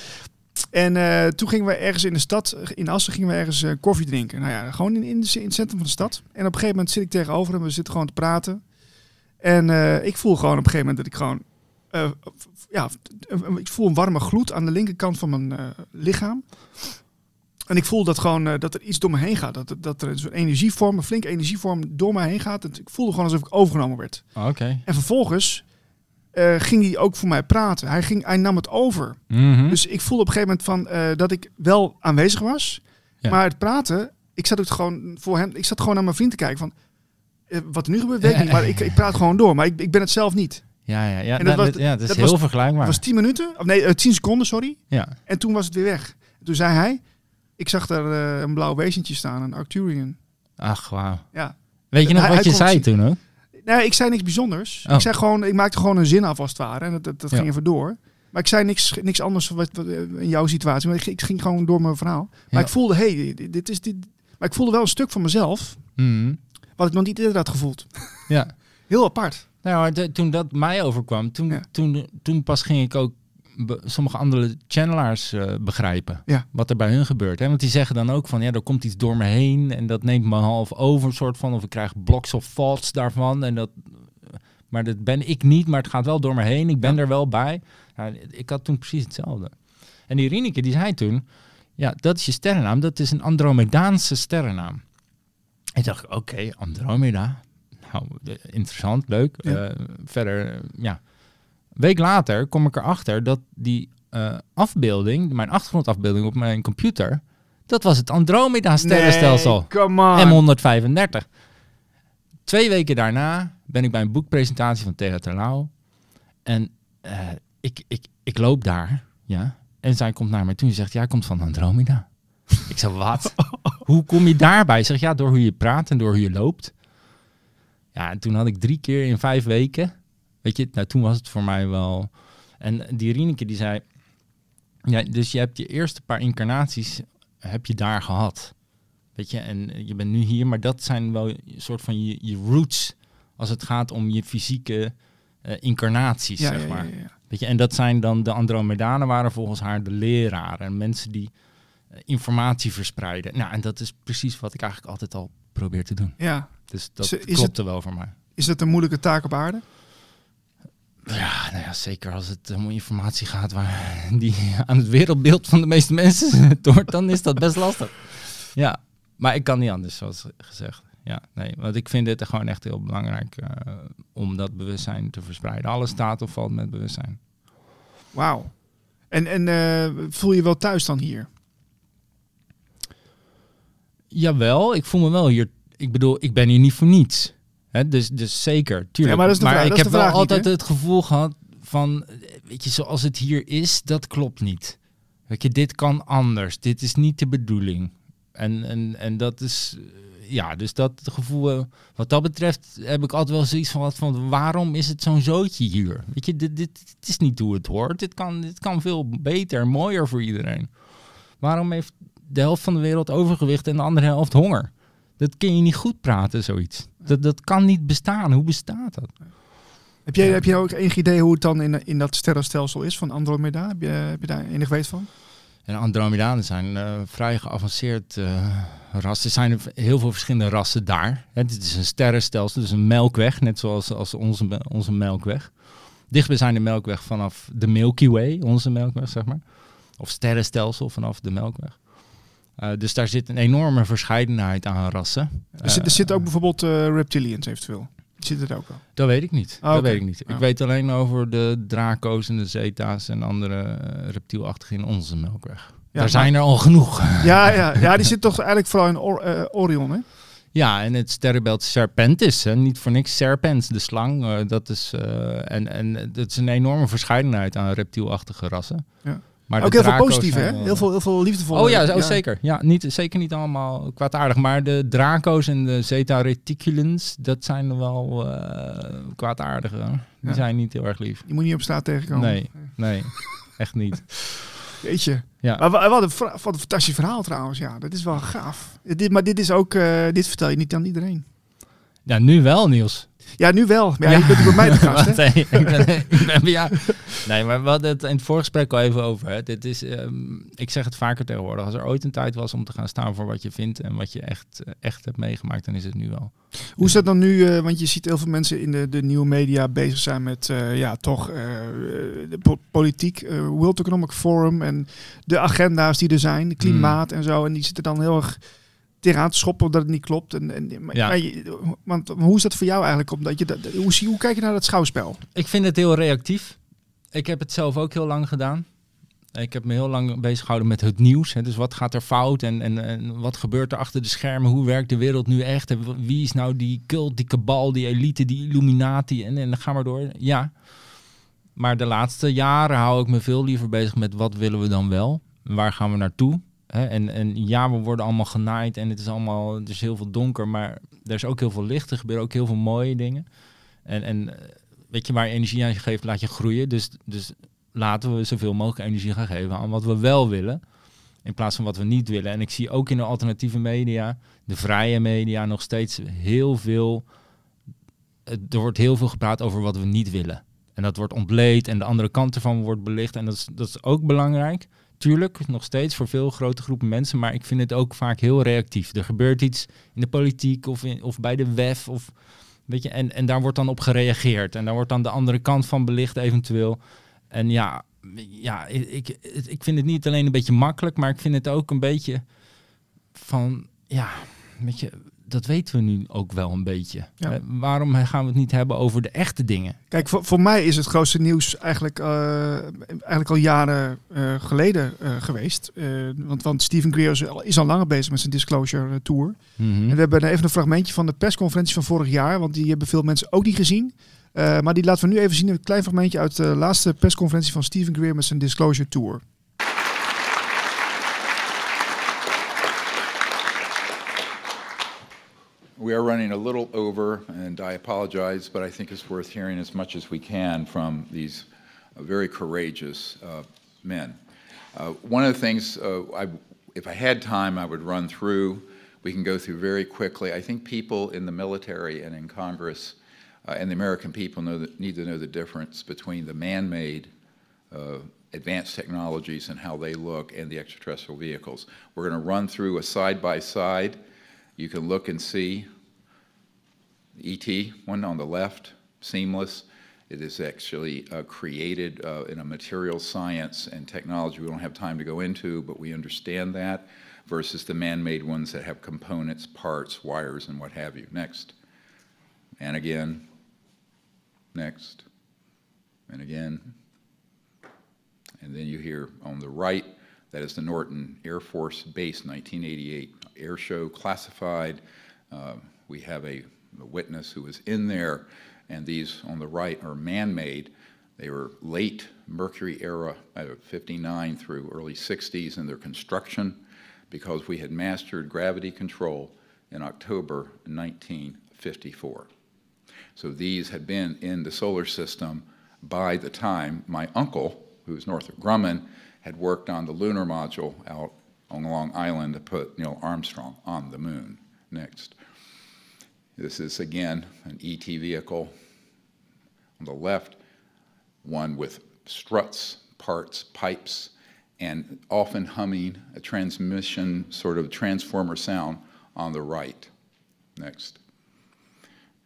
En eh, toen gingen we ergens in de stad, in Assen, gingen we ergens eh, koffie drinken. Nou ja, gewoon in, in, het centrum van de stad. En op een gegeven moment zit ik tegenover hem, we zitten gewoon te praten. En ik voel gewoon op een gegeven moment dat ik gewoon... ja, ik voel een warme gloed aan de linkerkant van mijn lichaam. En ik voel dat gewoon eh, dat er iets door me heen gaat. Dat, dat er een soort energievorm, een flinke energievorm door me heen gaat. En ik voelde gewoon alsof ik overgenomen werd. Ah, oké. En vervolgens eh, ging hij ook voor mij praten. Hij, ging, hij nam het over. Mhm. Dus ik voelde op een gegeven moment van, eh, dat ik wel aanwezig was. Maar het praten, ik zat ook gewoon voor hem. Ik zat gewoon naar mijn vriend te kijken van. wat er nu gebeurt, weet ik [LAUGHS] Maar ik, ik praat gewoon door. Maar ik, ik ben het zelf niet. Ja, ja, ja. En dat, nou, was, ja, het is heel vergelijkbaar. Het was 10 minuten, of nee, 10 seconden, sorry. Ja. En toen was het weer weg. Toen zei hij, ik zag daar eh, een blauw wezentje staan, een Arcturian. Ach, wauw. Ja. Weet je nog wat je zei toen hoor? Nee, ik zei niks bijzonders. Ik, oh. zei gewoon, ik maakte gewoon een zin af als het ware. En dat, dat, ging even door. Maar ik zei niks, niks anders wat, eh, in jouw situatie. Maar ik, ik, ging gewoon door mijn verhaal. Maar ik voelde, hey, dit is dit. Maar ik voelde wel een stuk van mezelf. Hmm. Wat ik nog niet eerder had gevoeld. Ja. [LAUGHS] Heel apart. Nou, de, toen dat mij overkwam, toen, toen, toen pas ging ik ook sommige andere channelaars eh, begrijpen. Ja. Wat er bij hun gebeurt. Hè? Want die zeggen dan ook van ja, er komt iets door me heen en dat neemt me half over, soort van. Of ik krijg blocks of faults daarvan. En dat, eh, maar dat ben ik niet, maar het gaat wel door me heen. Ik ben er wel bij. Ja, ik had toen precies hetzelfde. En Irineke die zei toen, ja, dat is je sterrennaam. Dat is een Andromedaanse sterrennaam. ik dacht oké, Andromeda. Nou, eh, interessant, leuk. verder, ja week later kom ik erachter dat die eh, afbeelding, mijn achtergrondafbeelding op mijn computer, dat was het Andromeda-sterrenstelsel. M135. Twee weken daarna ben ik bij een boekpresentatie van Ter Terlouw. En eh, ik, ik, ik loop daar, ja. En zij komt naar mij toe en zegt, ja, komt van Andromeda. [LAUGHS] ik zeg, wat? hoe kom je daarbij? Zeg, ja, door hoe je praat en door hoe je loopt. Ja, en toen had ik drie keer in vijf weken Weet je, nou, toen was het voor mij wel. En die Rieneke die zei, ja, dus je hebt je eerste paar incarnaties heb je daar gehad. Weet je, en je bent nu hier, maar dat zijn wel een soort van je, je roots als het gaat om je fysieke eh, incarnaties, zeg maar. Ja, ja, Weet je, en dat zijn dan de Andromedanen waren volgens haar de leraren en mensen die eh, informatie verspreiden. Nou, en dat is precies wat ik eigenlijk altijd al probeer te doen. Ja. Dus dat klopt klopte wel voor mij. Is dat een moeilijke taak op aarde? Ja, nou ja, zeker als het om informatie gaat waar [LAUGHS] die aan het wereldbeeld van de meeste mensen [LAUGHS] toort, dan is dat best lastig. Ja, maar ik kan niet anders, zoals gezegd. Ja, nee, want ik vind dit gewoon echt heel belangrijk eh, om dat bewustzijn te verspreiden. Alles staat of valt met bewustzijn. Wauw. En, en eh, voel je wel thuis dan hier? Jawel, ik voel me wel hier. Ik bedoel, ik ben hier niet voor niets dus, dus zeker, tuurlijk. maar, ik heb wel altijd het gevoel gehad van, weet je, zoals het hier is, dat klopt niet. Weet je, dit kan anders. Dit is niet de bedoeling. En, en, en dat is, eh, ja, dus dat gevoel, eh, wat dat betreft, heb ik altijd wel zoiets van, van waarom is het zo'n zootje hier? Weet je, dit, dit, dit, is niet hoe het hoort. Dit kan, dit kan veel beter, mooier voor iedereen. Waarom heeft de helft van de wereld overgewicht en de andere helft honger? Dat kun je niet goed praten, zoiets. Dat, dat kan niet bestaan. Hoe bestaat dat? Heb jij, heb jij ook enig idee hoe het dan in, in dat sterrenstelsel is van Andromeda? Heb je, heb je daar enig weet van? En Andromedanen zijn uh, vrij geavanceerd uh, eh, ras. Er zijn heel veel verschillende rassen daar. Het is een sterrenstelsel, dus een melkweg, net zoals als onze, onze melkweg. Dichtbij zijn de melkweg vanaf de Milky Way, onze melkweg, zeg maar. Of sterrenstelsel vanaf de melkweg. Eh, dus daar zit een enorme verscheidenheid aan rassen. Er, zit, er zitten ook eh, bijvoorbeeld eh, reptilians eventueel. Zit het ook al? Dat weet ik niet. Ah, dat weet ik niet. Ik weet alleen over de draco's en de zeta's en andere reptielachtigen in onze melkweg. Ja, daar zijn er al genoeg. Ja, ja, [LAUGHS] ja die zit toch eigenlijk vooral in Orion, hè? Ja, en het sterrenbeeld Serpentis. Hè? Niet voor niks Serpent, de slang. dat is, en, en dat is een enorme verscheidenheid aan reptielachtige rassen. Ja. Maar ook heel veel positieve, hè? Heel veel, heel veel liefdevolle. Oh ja, oh, ja. zeker. Ja, niet, zeker niet allemaal kwaadaardig. Maar de draco's en de zeta reticulans, dat zijn wel uh, kwaadaardige. Die zijn niet heel erg lief. Je moet niet op straat tegenkomen. Nee, nee echt niet. [LAUGHS] je? Ja. Maar wat een, wat een fantastisch verhaal trouwens. Ja, dat is wel gaaf. Dit, maar dit is ook, eh, dit vertel je niet aan iedereen. Ja, nu wel, Niels. Ja, nu wel. Maar ja, je bent bij mij te gast, [LAUGHS] hè? ik ben, ik [LAUGHS] ben, ja. Nee, maar we hadden het in het voorgesprek al even over. Hè. Dit is, ehm, ik zeg het vaker tegenwoordig. Als er ooit een tijd was om te gaan staan voor wat je vindt en wat je echt, eh, echt hebt meegemaakt, dan is het nu wel. Hoe is dat dan nu? Eh, want je ziet heel veel mensen in de, de nieuwe media bezig zijn met eh, ja, toch de politiek, World Economic Forum en de agenda's die er zijn, mm. klimaat en zo. En die zitten dan heel erg tegenaan te schoppen dat het niet klopt. En, en, maar, ja. want hoe is dat voor jou eigenlijk? Omdat je dat, hoe, zie, hoe kijk je naar dat schouwspel? Ik vind het heel reactief. Ik heb het zelf ook heel lang gedaan. Ik heb me heel lang bezig met het nieuws. Hè. Dus wat gaat er fout en, en, en, wat gebeurt er achter de schermen? Hoe werkt de wereld nu echt? En wie is nou die cult, die kabal, die elite, die illuminati? En, en dan gaan we door. Ja. Maar de laatste jaren hou ik me veel liever bezig met wat willen we dan wel? Waar gaan we naartoe? En, en ja, we worden allemaal genaaid en het is allemaal, er is heel veel donker, maar er is ook heel veel licht, er gebeuren ook heel veel mooie dingen. En, en eh, weet je, waar je energie aan je geeft, laat je groeien. Dus, dus laten we zoveel mogelijk energie gaan geven aan wat we wel willen. In plaats van wat we niet willen. En ik zie ook in de alternatieve media, de vrije media, nog steeds heel veel. Er wordt heel veel gepraat over wat we niet willen. En dat wordt ontleed en de andere kant ervan wordt belicht. En dat is, dat is ook belangrijk tuurlijk, nog steeds voor veel grote groepen mensen, maar ik vind het ook vaak heel reactief. Er gebeurt iets in de politiek of, in, of bij de WEF of... Weet je, en, en daar wordt dan op gereageerd. En daar wordt dan de andere kant van belicht eventueel. En ja, ja ik, ik vind het niet alleen een beetje makkelijk, maar ik vind het ook een beetje van, ja, weet je, dat weten we nu ook wel een beetje. Eh, waarom gaan we het niet hebben over de echte dingen? Kijk, voor, voor mij is het grootste nieuws eigenlijk, eh, eigenlijk al jaren eh, geleden geweest. want, want Steven Greer is al, is langer bezig met zijn disclosure tour. Mhm. En we hebben even een fragmentje van de persconferentie van vorig jaar, want die hebben veel mensen ook niet gezien. maar die laten we nu even zien, een klein fragmentje uit de laatste persconferentie van Steven Greer met zijn disclosure tour. we are running a little over, and I apologize, but I think it's worth hearing as much as we can from these uh, very courageous uh, men. Uh, one of the things, uh, I, if I had time, I would run through. We can go through very quickly. I think people in the military and in Congress uh, and the American people need to know the difference between the man-made uh, advanced technologies and how they look and the extraterrestrial vehicles. We're going to run through a side-by-side. side by side you can look and see ET, one on the left, seamless. It is actually uh, created uh, in a material science and technology we don't have time to go into, but we understand that, versus the man-made ones that have components, parts, wires, and what have you. Next. And again. Next. And again. And then you hear on the right, that is the Norton Air Force Base, 1988 air show classified. Uh, we have a, a witness who was in there, and these on the right are man-made. They were late Mercury era, 59 through early 60s in their construction because we had mastered gravity control in October 1954. So these had been in the solar system by the time my uncle, who was Northrop Grumman, had worked on the lunar module out on Long Island to put Neil Armstrong on the moon next. This is, again, an ET vehicle. On the left, one with struts, parts, pipes, and often humming a transmission, sort of transformer sound on the right. Next.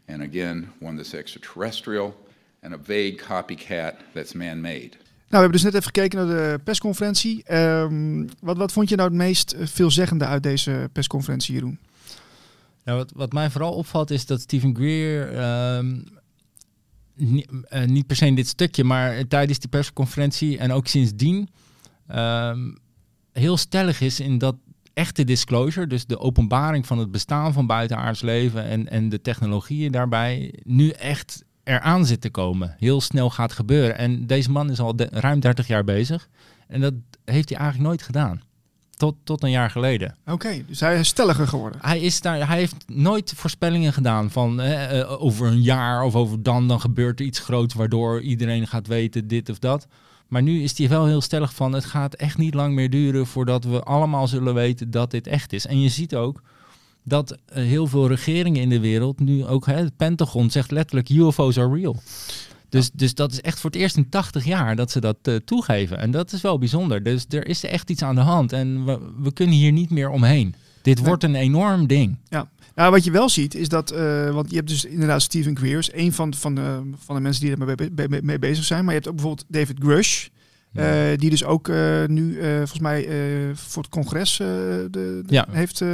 And again, one that's extraterrestrial and a vague copycat that's man-made. Nou, we hebben dus net even gekeken naar de persconferentie. Ehm, wat, wat vond je nou het meest eh, veelzeggende uit deze persconferentie, Jeroen? Nou, wat, wat mij vooral opvalt is dat Stephen Greer ehm, eh, niet per se in dit stukje, maar tijdens die persconferentie en ook sindsdien ehm, heel stellig is in dat echte disclosure, dus de openbaring van het bestaan van buitenaards leven en, en de technologieën daarbij, nu echt eraan zit te komen. Heel snel gaat gebeuren. En deze man is al ruim 30 jaar bezig. En dat heeft hij eigenlijk nooit gedaan. Tot, tot een jaar geleden. Oké, dus hij is stelliger geworden. Hij, is daar, hij heeft nooit voorspellingen gedaan van eh, over een jaar of over dan, dan gebeurt er iets groots waardoor iedereen gaat weten dit of dat. Maar nu is hij wel heel stellig van het gaat echt niet lang meer duren voordat we allemaal zullen weten dat dit echt is. En je ziet ook, dat eh, heel veel regeringen in de wereld nu ook, hè, het Pentagon zegt letterlijk UFO's are real. Dus, dus dat is echt voor het eerst in 80 jaar dat ze dat eh, toegeven. En dat is wel bijzonder. Dus er is echt iets aan de hand. En we, kunnen hier niet meer omheen. Dit wordt een enorm ding. Ja. Nou, wat je wel ziet is dat, eh, want je hebt dus inderdaad Stephen Queers, een van, van, de, van de mensen die er mee bezig zijn. Maar je hebt ook bijvoorbeeld David Grush. Eh, die dus ook eh, nu eh, volgens mij voor het congres heeft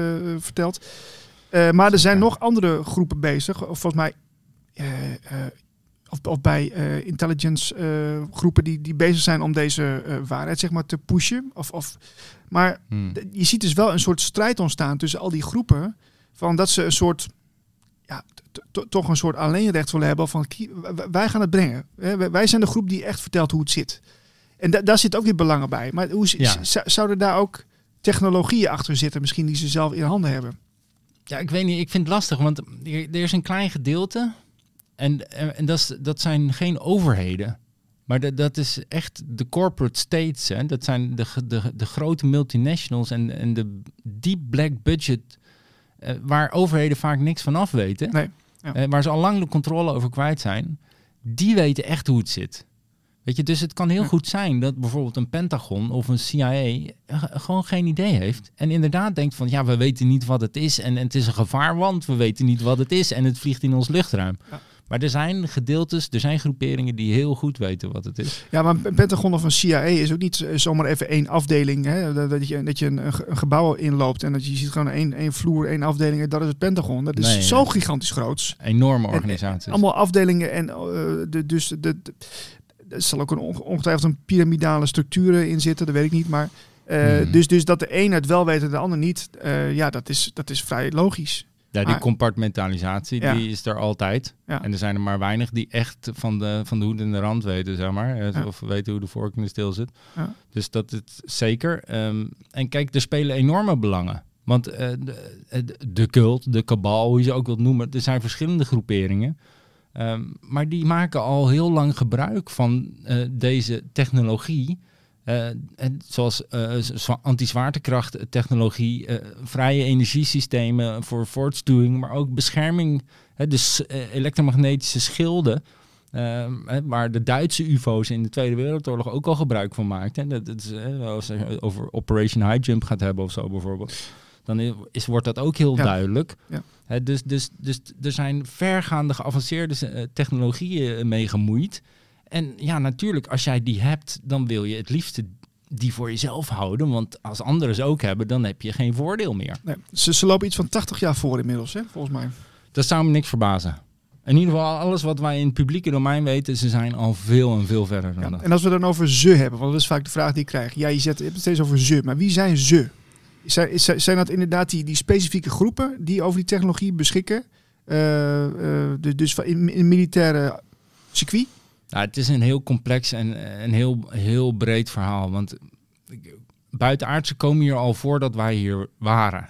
verteld. maar er zijn nog andere groepen bezig. Of volgens mij of, of, bij intelligence groepen die, die bezig zijn om deze waarheid zeg maar, te pushen. Of, of, maar hmm. je ziet dus wel een soort strijd ontstaan tussen al die groepen. Van dat ze een soort ja, toch een soort alleenrecht willen hebben van wij gaan het brengen. Wij zijn de groep die echt vertelt hoe het zit. En daar zit ook weer belangen bij. Maar hoe zouden daar ook technologieën achter zitten, misschien die ze zelf in handen hebben? Ja, ik weet niet. Ik vind het lastig, want er, is een klein gedeelte. En, en dat, zijn geen overheden. Maar dat, dat is echt de corporate states. Hè. Dat zijn de, de, de grote multinationals en, en de deep black budget. Eh, waar overheden vaak niks van af weten. Nee, eh, waar ze al lang de controle over kwijt zijn. Die weten echt hoe het zit. Weet je, dus het kan heel goed zijn dat bijvoorbeeld een Pentagon of een CIA eh, gewoon geen idee heeft. En inderdaad denkt van ja, we weten niet wat het is. En, en het is een gevaar, want we weten niet wat het is. En het vliegt in ons luchtruim. Maar er zijn gedeeltes, er zijn groeperingen die heel goed weten wat het is. Ja, maar een Pentagon of een CIA is ook niet zomaar even één afdeling. Hè? Dat je, dat je een, gebouw inloopt en dat je ziet gewoon één, één vloer, één afdeling. Dat is het Pentagon. Dat is zo gigantisch groot. Enorme organisatie. Allemaal afdelingen en eh, de, dus de, er zal ook een ongetwijfeld een piramidale structuren in zitten, dat weet ik niet. Maar, eh, mhm. dus, dus dat de een het wel weet en de ander niet, eh, ja, dat is, dat is vrij logisch. Ja, die compartmentalisatie die is er altijd. En er zijn er maar weinig die echt van de, van de hoed en de rand weten, zeg maar. Eh, of weten hoe de vork in de steel zit. Dus dat is zeker. Ehm, en kijk, er spelen enorme belangen. Want de, de, cult, de kabal, hoe je ze ook wilt noemen, er zijn verschillende groeperingen. Ehm, maar die maken al heel lang gebruik van eh, deze technologie. Eh, en zoals uh, eh, anti-zwaartekrachttechnologie, vrije energiesystemen voor voortstuwing, maar ook bescherming, dus elektromagnetische schilden. Ehm, waar de Duitse UFO's in de Tweede Wereldoorlog ook al gebruik van maakten. Dat, dat is, als je over Operation High Jump gaat hebben of zo bijvoorbeeld dan is, wordt dat ook heel duidelijk. dus, dus, dus er zijn vergaande geavanceerde eh, technologieën eh, mee gemoeid. En ja, natuurlijk, als jij die hebt, dan wil je het liefste die voor jezelf houden. Want als anderen ze ook hebben, dan heb je geen voordeel meer. Nee, ze, lopen iets van 80 jaar voor inmiddels, hè, volgens mij. Dat zou me niks verbazen. In ieder geval, alles wat wij in het publieke domein weten, ze zijn al veel en veel verder dan dat. En als we dan over ze hebben, want dat is vaak de vraag die ik krijg. Ja, je zet het steeds over ze, maar wie zijn ze? Zijn, zijn dat inderdaad die, die specifieke groepen die over die technologie beschikken? Eh, eh, dus in, in militaire circuit? Nou, het is een heel complex en een heel, heel breed verhaal. Want buitenaardse komen hier al voordat wij hier waren.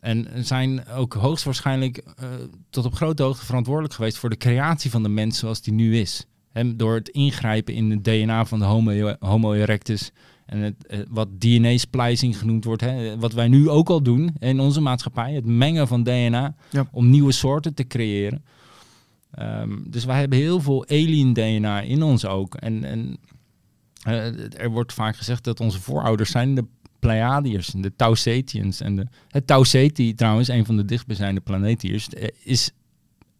En zijn ook hoogstwaarschijnlijk uh, tot op grote hoogte verantwoordelijk geweest voor de creatie van de mens zoals die nu is. door het ingrijpen in het DNA van de Homo, homo erectus en eh, wat DNA-splicing genoemd wordt, hè, wat wij nu ook al doen in onze maatschappij, het mengen van DNA om nieuwe soorten te creëren. Ehm, dus wij hebben heel veel alien DNA in ons ook. En, en eh, er wordt vaak gezegd dat onze voorouders zijn de Pleiadiërs, de Tau En de, het Tau Ceti, trouwens, een van de dichtstbijzijnde planetiërs, eh, is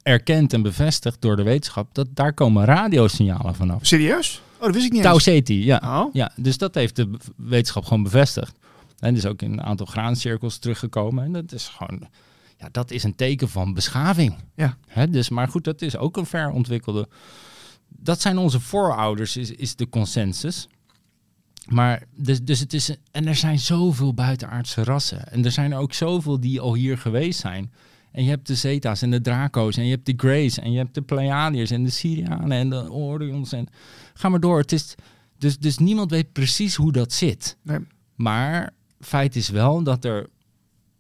erkend en bevestigd door de wetenschap dat daar komen radiosignalen vanaf. Serieus? Oh, dat wist ik niet Tau Ceti, ja. Oh. ja. Dus dat heeft de wetenschap gewoon bevestigd. En is ook in een aantal graancirkels teruggekomen. En dat is gewoon, ja, dat is een teken van beschaving. Ja. Hè, dus, maar goed, dat is ook een ver ontwikkelde. Dat zijn onze voorouders, is, is de consensus. Maar dus, dus het is. En er zijn zoveel buitenaardse rassen. En er zijn er ook zoveel die al hier geweest zijn. En je hebt de Zeta's en de Draco's en je hebt de Greys en je hebt de Pleiadiërs en de Syrianen en de Orions. En ga maar door. Het is, dus, dus niemand weet precies hoe dat zit. Nee. Maar feit is wel dat er,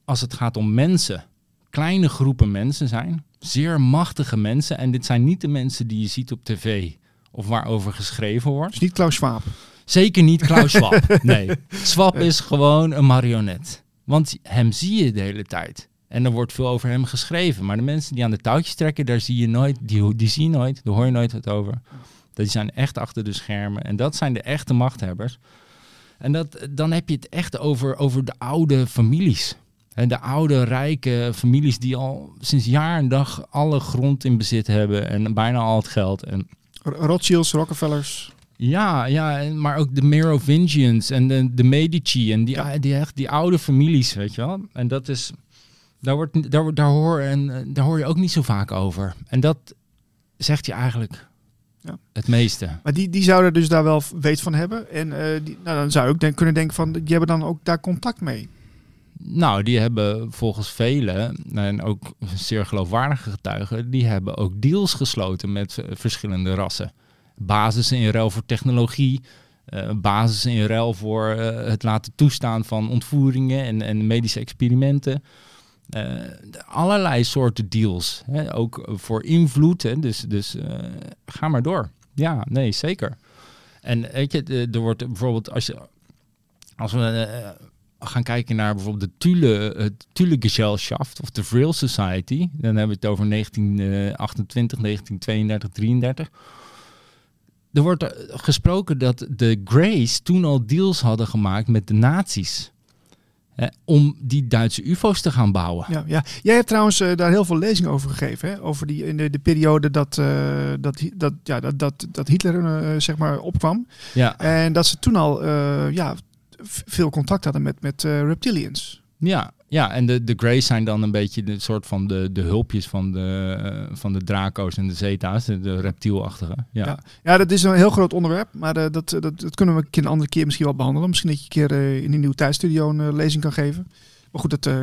als het gaat om mensen, kleine groepen mensen zijn, zeer machtige mensen. En dit zijn niet de mensen die je ziet op tv of waarover geschreven wordt. is dus niet Klaus Schwab. Zeker niet Klaus [LAUGHS] Schwab. nee. Schwab is gewoon een marionet. Want hem zie je de hele tijd. En er wordt veel over hem geschreven. Maar de mensen die aan de touwtjes trekken, daar zie je nooit, die, die zie je nooit, daar hoor je nooit wat over. Die zijn echt achter de schermen. En dat zijn de echte machthebbers. En dat, dan heb je het echt over, over de oude families. En de oude, rijke families die al sinds jaar en dag alle grond in bezit hebben en bijna al het geld. En... Rothschilds, Rockefellers. Ja, ja, maar ook de Merovingians en de, de Medici en die, die, echt, die oude families, weet je wel. En dat is, daar, wordt, daar, daar, hoor, en, eh, daar hoor je ook niet zo vaak over. En dat zegt je eigenlijk ja. Het meeste. Maar die, die zouden dus daar wel weet van hebben. En eh, die, nou, dan zou ik denk, kunnen denken van, die hebben dan ook daar contact mee. Nou, die hebben volgens velen, en ook zeer geloofwaardige getuigen, die hebben ook deals gesloten met verschillende rassen. Basis in ruil voor technologie, uh, eh, basis in ruil voor eh, het laten toestaan van ontvoeringen en, en medische experimenten. Eh, allerlei soorten deals. Hè? Ook voor invloed. Hè? Dus, dus eh, ga maar door. Ja, nee, zeker. En weet je, er wordt bijvoorbeeld als je als we eh, gaan kijken naar bijvoorbeeld de Thule, het Gesellschaft of de Vril Society, dan hebben we het over 1928, 1932, 33. Er wordt gesproken dat de Greys toen al deals hadden gemaakt met de nazi's. Eh, om die Duitse UFO's te gaan bouwen. Ja, ja. Jij hebt trouwens eh, daar heel veel lezingen over gegeven. Hè? Over die, in de, de periode dat, eh, dat, dat, ja, dat, dat, dat Hitler eh, zeg maar opkwam. Ja. En dat ze toen al ja, veel contact hadden met, met reptilians. Ja, ja, en de, de Greys zijn dan een beetje de soort van de, de hulpjes van de, eh, van de draco's en de zeta's, de, reptielachtige. Ja. ja. dat is een heel groot onderwerp, maar eh, dat, dat, dat, kunnen we een, andere keer misschien wel behandelen. Misschien dat je een keer eh, in een nieuwe thuisstudio een lezing kan geven. Maar goed, dat, dat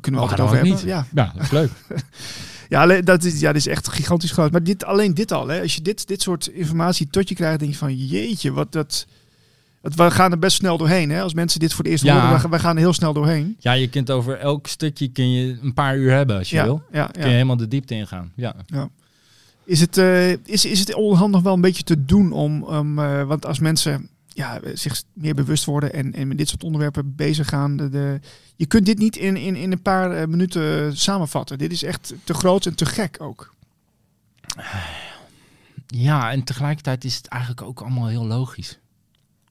kunnen we oh, altijd over hebben. Ja. ja, dat is leuk. [LAUGHS] ja, dat is, ja, dat is echt gigantisch groot. Maar dit, alleen dit al, hè. als je dit, dit soort informatie tot je krijgt, denk je van jeetje, wat dat we gaan er best snel doorheen. Hè? Als mensen dit voor het eerst ja. horen, gaan er heel snel doorheen. Ja, je kunt over elk stukje kun je een paar uur hebben als je wil. Ja, kun je helemaal de diepte ingaan. Ja. Is, het, eh, is, is het onhandig wel een beetje te doen om... Eh, want als mensen ja, zich meer bewust worden en, en met dit soort onderwerpen bezig gaan... De, je kunt dit niet in, in, in een paar eh, minuten samenvatten. Dit is echt te groot en te gek ook. Ja, en tegelijkertijd is het eigenlijk ook allemaal heel logisch.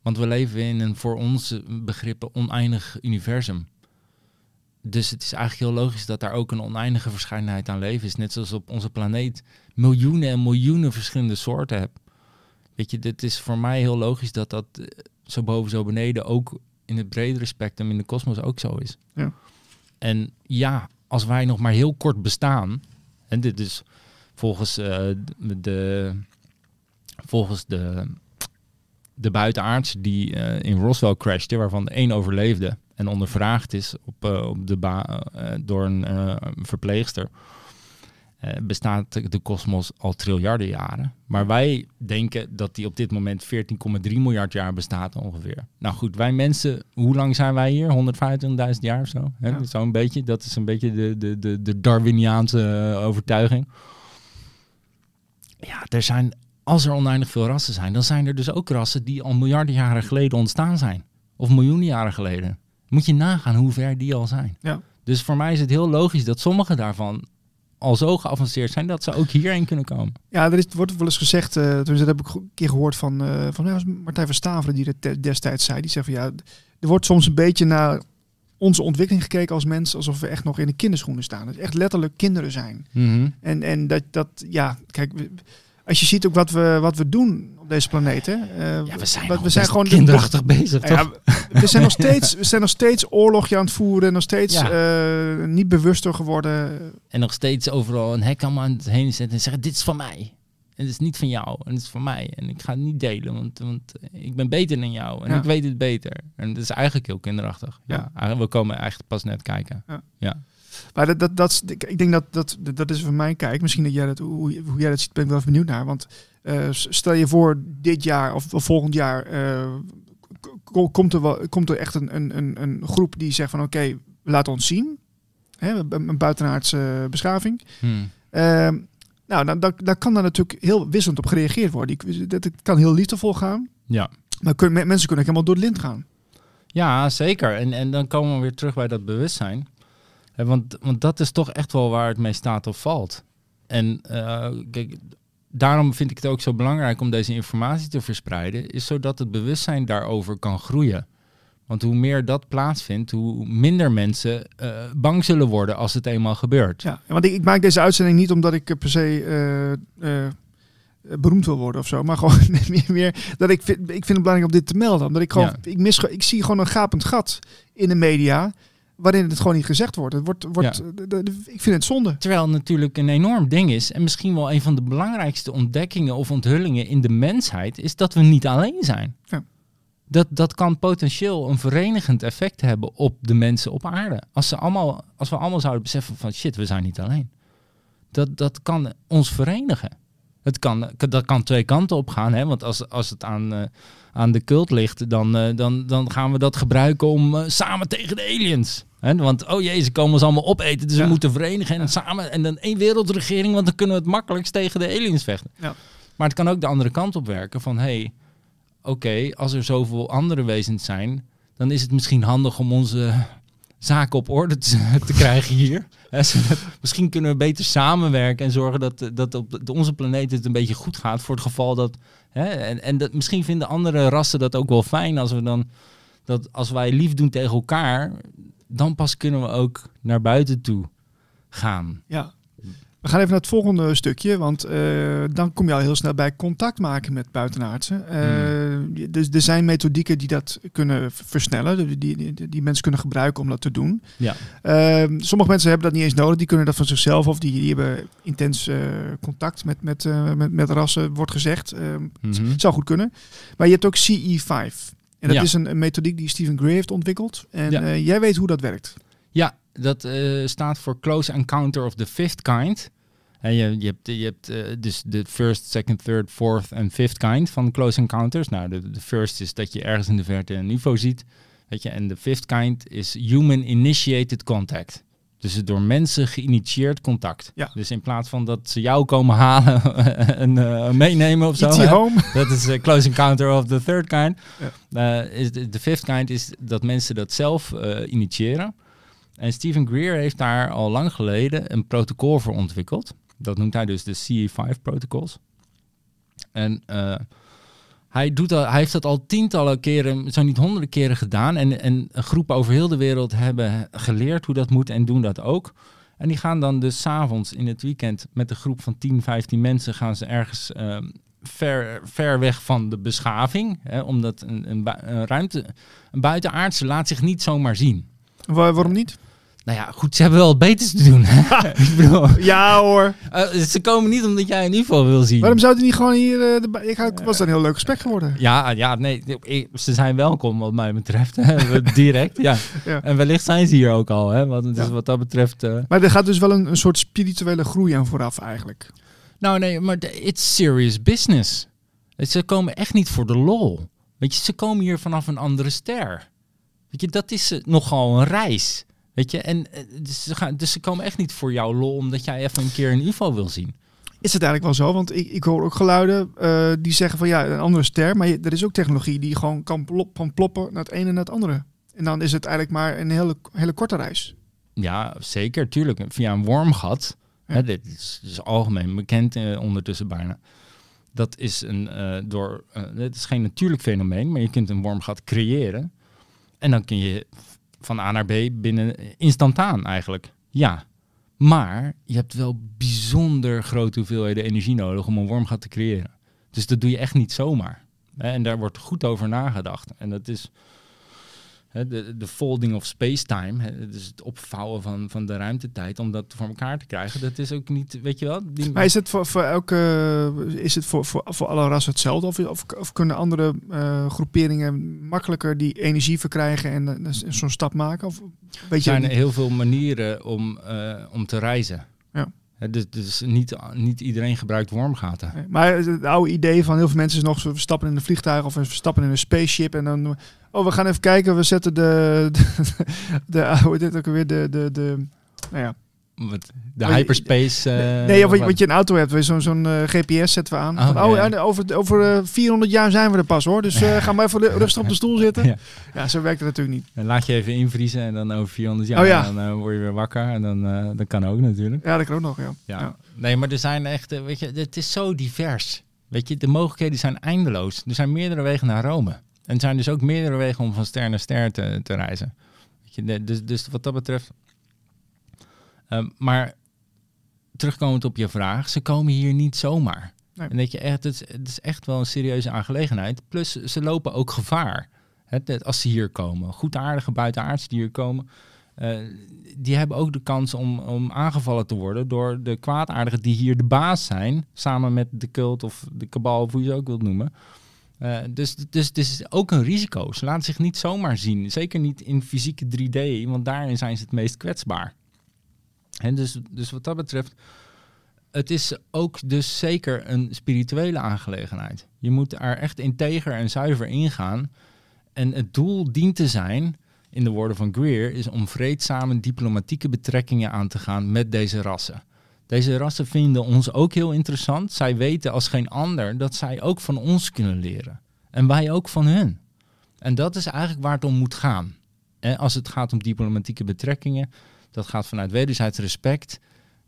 Want we leven in een voor onze begrippen oneindig universum. Dus het is eigenlijk heel logisch dat daar ook een oneindige verscheidenheid aan leven is. Net zoals op onze planeet miljoenen en miljoenen verschillende soorten hebt. Weet je, dit is voor mij heel logisch dat dat eh, zo boven, zo beneden ook in het bredere spectrum in de kosmos ook zo is. Ja. En ja, als wij nog maar heel kort bestaan, en dit is volgens, eh, de, volgens de de buitenaards die eh, in Roswell crashte, waarvan één overleefde en ondervraagd is op, eh, op de ba eh, door een verpleegster, bestaat de kosmos al triljarden jaren. Maar wij denken dat die op dit moment 14,3 miljard jaar bestaat ongeveer. Nou goed, wij mensen, hoe lang zijn wij hier? 125.000 jaar of zo? Zo'n beetje. Dat is een beetje de, de, de, de Darwiniaanse overtuiging. Ja, er zijn als er oneindig veel rassen zijn, dan zijn er dus ook rassen die al miljarden jaren geleden ontstaan zijn. Of miljoenen jaren geleden. Moet je nagaan hoe ver die al zijn. Ja. Dus voor mij is het heel logisch dat sommige daarvan al zo geavanceerd zijn dat ze ook hierheen kunnen komen. Ja, er is, wordt wel eens gezegd, eh, Toen dat heb ik een keer gehoord van, eh, van Martijn van Staveren die dat destijds zei. Die zei van ja, er wordt soms een beetje naar onze ontwikkeling gekeken als mens alsof we echt nog in de kinderschoenen staan. Dat echt letterlijk kinderen zijn. Mhm. En, en dat, dat, ja, kijk, we, als je ziet ook wat we, wat we doen op deze planeet. Hè, eh, ja, we zijn, wat, we zijn gewoon kinderachtig bezig. toch? Ja, we, zijn nog steeds, we zijn nog steeds oorlogje aan het voeren. Nog steeds eh, niet bewuster geworden. En nog steeds overal een hek allemaal aan het heen zetten. En zeggen: Dit is van mij. En dit is niet van jou. En dit is van mij. En ik ga het niet delen. Want, want eh, ik ben beter dan jou. En ik weet het beter. En dat is eigenlijk heel kinderachtig. Ja. We komen eigenlijk pas net kijken. ja. Maar dat, dat, ik denk dat, dat dat is van mijn kijk. Misschien dat jij dat, hoe, jij dat ziet, ben ik wel even benieuwd naar. Want eh, stel je voor dit jaar of, volgend jaar eh, komt, er wel, komt er echt een, een, een groep die zegt van oké, laat ons zien. Hè, een buitenaardse beschaving. Hmm. Ehm, nou, dan, dan, kan daar natuurlijk heel wisselend op gereageerd worden. Ik, dat kan heel liefdevol gaan. Ja. Maar kun, mensen kunnen helemaal door het lint gaan. Ja, zeker. En, en dan komen we weer terug bij dat bewustzijn. Eh, want, want dat is toch echt wel waar het mee staat of valt. En eh, kijk, daarom vind ik het ook zo belangrijk om deze informatie te verspreiden, is zodat het bewustzijn daarover kan groeien. Want hoe meer dat plaatsvindt, hoe minder mensen eh, bang zullen worden als het eenmaal gebeurt. Ja, want ik, maak deze uitzending niet omdat ik per se beroemd wil worden of zo. Maar [LAUGHS] gewoon meer, meer dat ik vind, ik vind het belangrijk om dit te melden. Omdat ik gewoon, ik, mis, ik zie gewoon een gapend gat in de media waarin het gewoon niet gezegd wordt. Het wordt, wordt ik vind het zonde. Terwijl het natuurlijk een enorm ding is. En misschien wel een van de belangrijkste ontdekkingen of onthullingen in de mensheid. Is dat we niet alleen zijn. Ja. Dat, dat kan potentieel een verenigend effect hebben op de mensen op aarde. Als, ze allemaal, als we allemaal zouden beseffen van shit, we zijn niet alleen. Dat, dat kan ons verenigen. Het kan, dat kan twee kanten op gaan. Hè? Want als, als het aan, eh, aan de cult ligt, dan, eh, dan, dan gaan we dat gebruiken om eh, samen tegen de aliens want, oh jee, ze komen ze allemaal opeten, dus we moeten verenigen en samen. En dan één wereldregering, want dan kunnen we het makkelijkst tegen de aliens vechten. Ja. Maar het kan ook de andere kant op werken van, hey, oké, als er zoveel andere wezens zijn, dan is het misschien handig om onze zaken op orde te, [LAUGHS] krijgen hier. misschien kunnen we beter samenwerken en zorgen dat, dat op onze planeet het een beetje goed gaat voor het geval dat... en en dat, misschien vinden andere rassen dat ook wel fijn als we dan... Dat als wij lief doen tegen elkaar, dan pas kunnen we ook naar buiten toe gaan. Ja. We gaan even naar het volgende stukje, want eh, dan kom je al heel snel bij contact maken met buitenaardsen. Eh, hmm. Dus er zijn methodieken die dat kunnen versnellen, die, die, die mensen kunnen gebruiken om dat te doen. Ja. Ehm, sommige mensen hebben dat niet eens nodig, die kunnen dat van zichzelf of die, die hebben intens eh, contact met, met, met, met rassen, wordt gezegd. Mm Het hmm. zou goed kunnen. Maar je hebt ook CE5. En dat is een, methodiek die Stephen Gray heeft ontwikkeld. En eh, jij weet hoe dat werkt. Ja, dat eh, staat voor Close Encounter of the Fifth Kind. En je, je, hebt, eh, dus de first, second, third, fourth en fifth kind van close encounters. Nou, de, de, first is dat je ergens in de verte een UFO ziet. Weet je, en de fifth kind is human initiated contact. Dus het door mensen geïnitieerd contact. Dus in plaats van dat ze jou komen halen [LAUGHS] en uh, meenemen of zo. Home. [LAUGHS] Dat is eh, close encounter of the third kind. Ja. Eh, de, fifth kind is dat mensen dat zelf initiëren. En Stephen Greer heeft daar al lang geleden een protocol voor ontwikkeld. Dat noemt hij dus de CE5 protocols. En hij, doet al, hij heeft dat al tientallen keren, zo niet honderden keren gedaan. En, en groepen over heel de wereld hebben geleerd hoe dat moet en doen dat ook. En die gaan dan dus avonds in het weekend met een groep van 10, 15 mensen gaan ze ergens ehm, ver, ver weg van de beschaving. Hè, omdat een, een, ruimte, een buitenaardse laat zich niet zomaar zien. waarom niet? Nou ja, goed, ze hebben wel wat beters te doen. [LAUGHS] ja hoor. Eh, ze komen niet omdat jij in ieder geval wil zien. Waarom zouden die niet gewoon hier... Uh, ik had, was dan een heel leuk gesprek geworden. Ja, ah, ja nee, ze zijn welkom wat mij betreft. [LAUGHS] Direct, ja. En wellicht zijn ze hier ook al, hè. Want wat dat betreft... Eh, maar er gaat dus wel een, een soort spirituele groei aan vooraf eigenlijk. Nou nee, maar it's serious business. Ze komen echt niet voor de lol. Weet je, ze komen hier vanaf een andere ster. Weet je, dat is nogal een reis je, en eh, dus ze, gaan, dus ze komen echt niet voor jou lol omdat jij even een keer een UFO wil zien. Is het eigenlijk wel zo? Want ik, ik hoor ook geluiden eh, die zeggen van ja, een andere ster. Maar je, er is ook technologie die gewoon kan, plop, kan ploppen naar het ene en naar het andere. En dan is het eigenlijk maar een hele, hele korte reis. Ja, zeker, tuurlijk. Via een wormgat. Ja. dit is, dus algemeen bekend eh, ondertussen bijna. Dat is een door. Uh, het is geen natuurlijk fenomeen, maar je kunt een wormgat creëren. En dan kun je van A naar B binnen instantaan eigenlijk. Ja. Maar je hebt wel bijzonder grote hoeveelheden energie nodig om een wormgat te creëren. Dus dat doe je echt niet zomaar. En daar wordt goed over nagedacht. En dat is de, folding of space-time, dus het opvouwen van, van de ruimtetijd, om dat voor elkaar te krijgen, dat is ook niet, weet je wel. Die... Maar is het voor, voor elke, is het voor, voor, voor alle rassen hetzelfde? Of, of, of kunnen andere eh, groeperingen makkelijker die energie verkrijgen eh, en zo'n stap maken? Of, weet je er zijn heel veel manieren om, eh, om te reizen. Ja. Dus, dus, niet, niet iedereen gebruikt wormgaten. Maar het oude idee van heel veel mensen is nog... we stappen in een vliegtuig of we stappen in een spaceship... en dan, oh, we gaan even kijken, we zetten de... [LAUGHS] de, de, dit ook weer de, de, de nou ja, wat, de hyperspace. nee, wat, eh, wat je een auto hebt, zo'n zo'n eh, GPS zetten we aan. Oh, oh ja. over, over uh, eh, 400 jaar zijn we er pas hoor. Dus [LAUGHS] ga maar even rustig op de stoel zitten. Ja. zo werkt het natuurlijk niet. En laat je even invriezen en dan over 400 jaar oh, dan word je weer wakker. En dan dat kan ook natuurlijk. Ja, dat kan ook nog. Ja. Nee, maar er zijn echt, weet je, het is zo divers. Weet je, de mogelijkheden zijn eindeloos. Er zijn meerdere wegen naar Rome. En er zijn dus ook meerdere wegen om van ster naar ster te, te reizen. Weet je, dus, dus wat dat betreft, Ehm, maar terugkomend op je vraag, ze komen hier niet zomaar. En dat je het is, het is, echt wel een serieuze aangelegenheid. Plus, ze lopen ook gevaar. als ze hier komen. Goedaardige buitenaards die hier komen. Uh, die hebben ook de kans om, om aangevallen te worden door de kwaadaardigen die hier de baas zijn. Samen met de cult of de kabal, of hoe je ze ook wilt noemen. Eh, dus, dus, het is dus ook een risico. Ze laten zich niet zomaar zien. Zeker niet in fysieke 3D, want daarin zijn ze het meest kwetsbaar. En dus, dus wat dat betreft, het is ook dus zeker een spirituele aangelegenheid. Je moet er echt integer en zuiver in gaan. En het doel dient te zijn, in de woorden van Greer, is om vreedzame diplomatieke betrekkingen aan te gaan met deze rassen. Deze rassen vinden ons ook heel interessant. Zij weten als geen ander dat zij ook van ons kunnen leren. En wij ook van hun. En dat is eigenlijk waar het om moet gaan. als het gaat om diplomatieke betrekkingen, dat gaat vanuit wederzijds respect.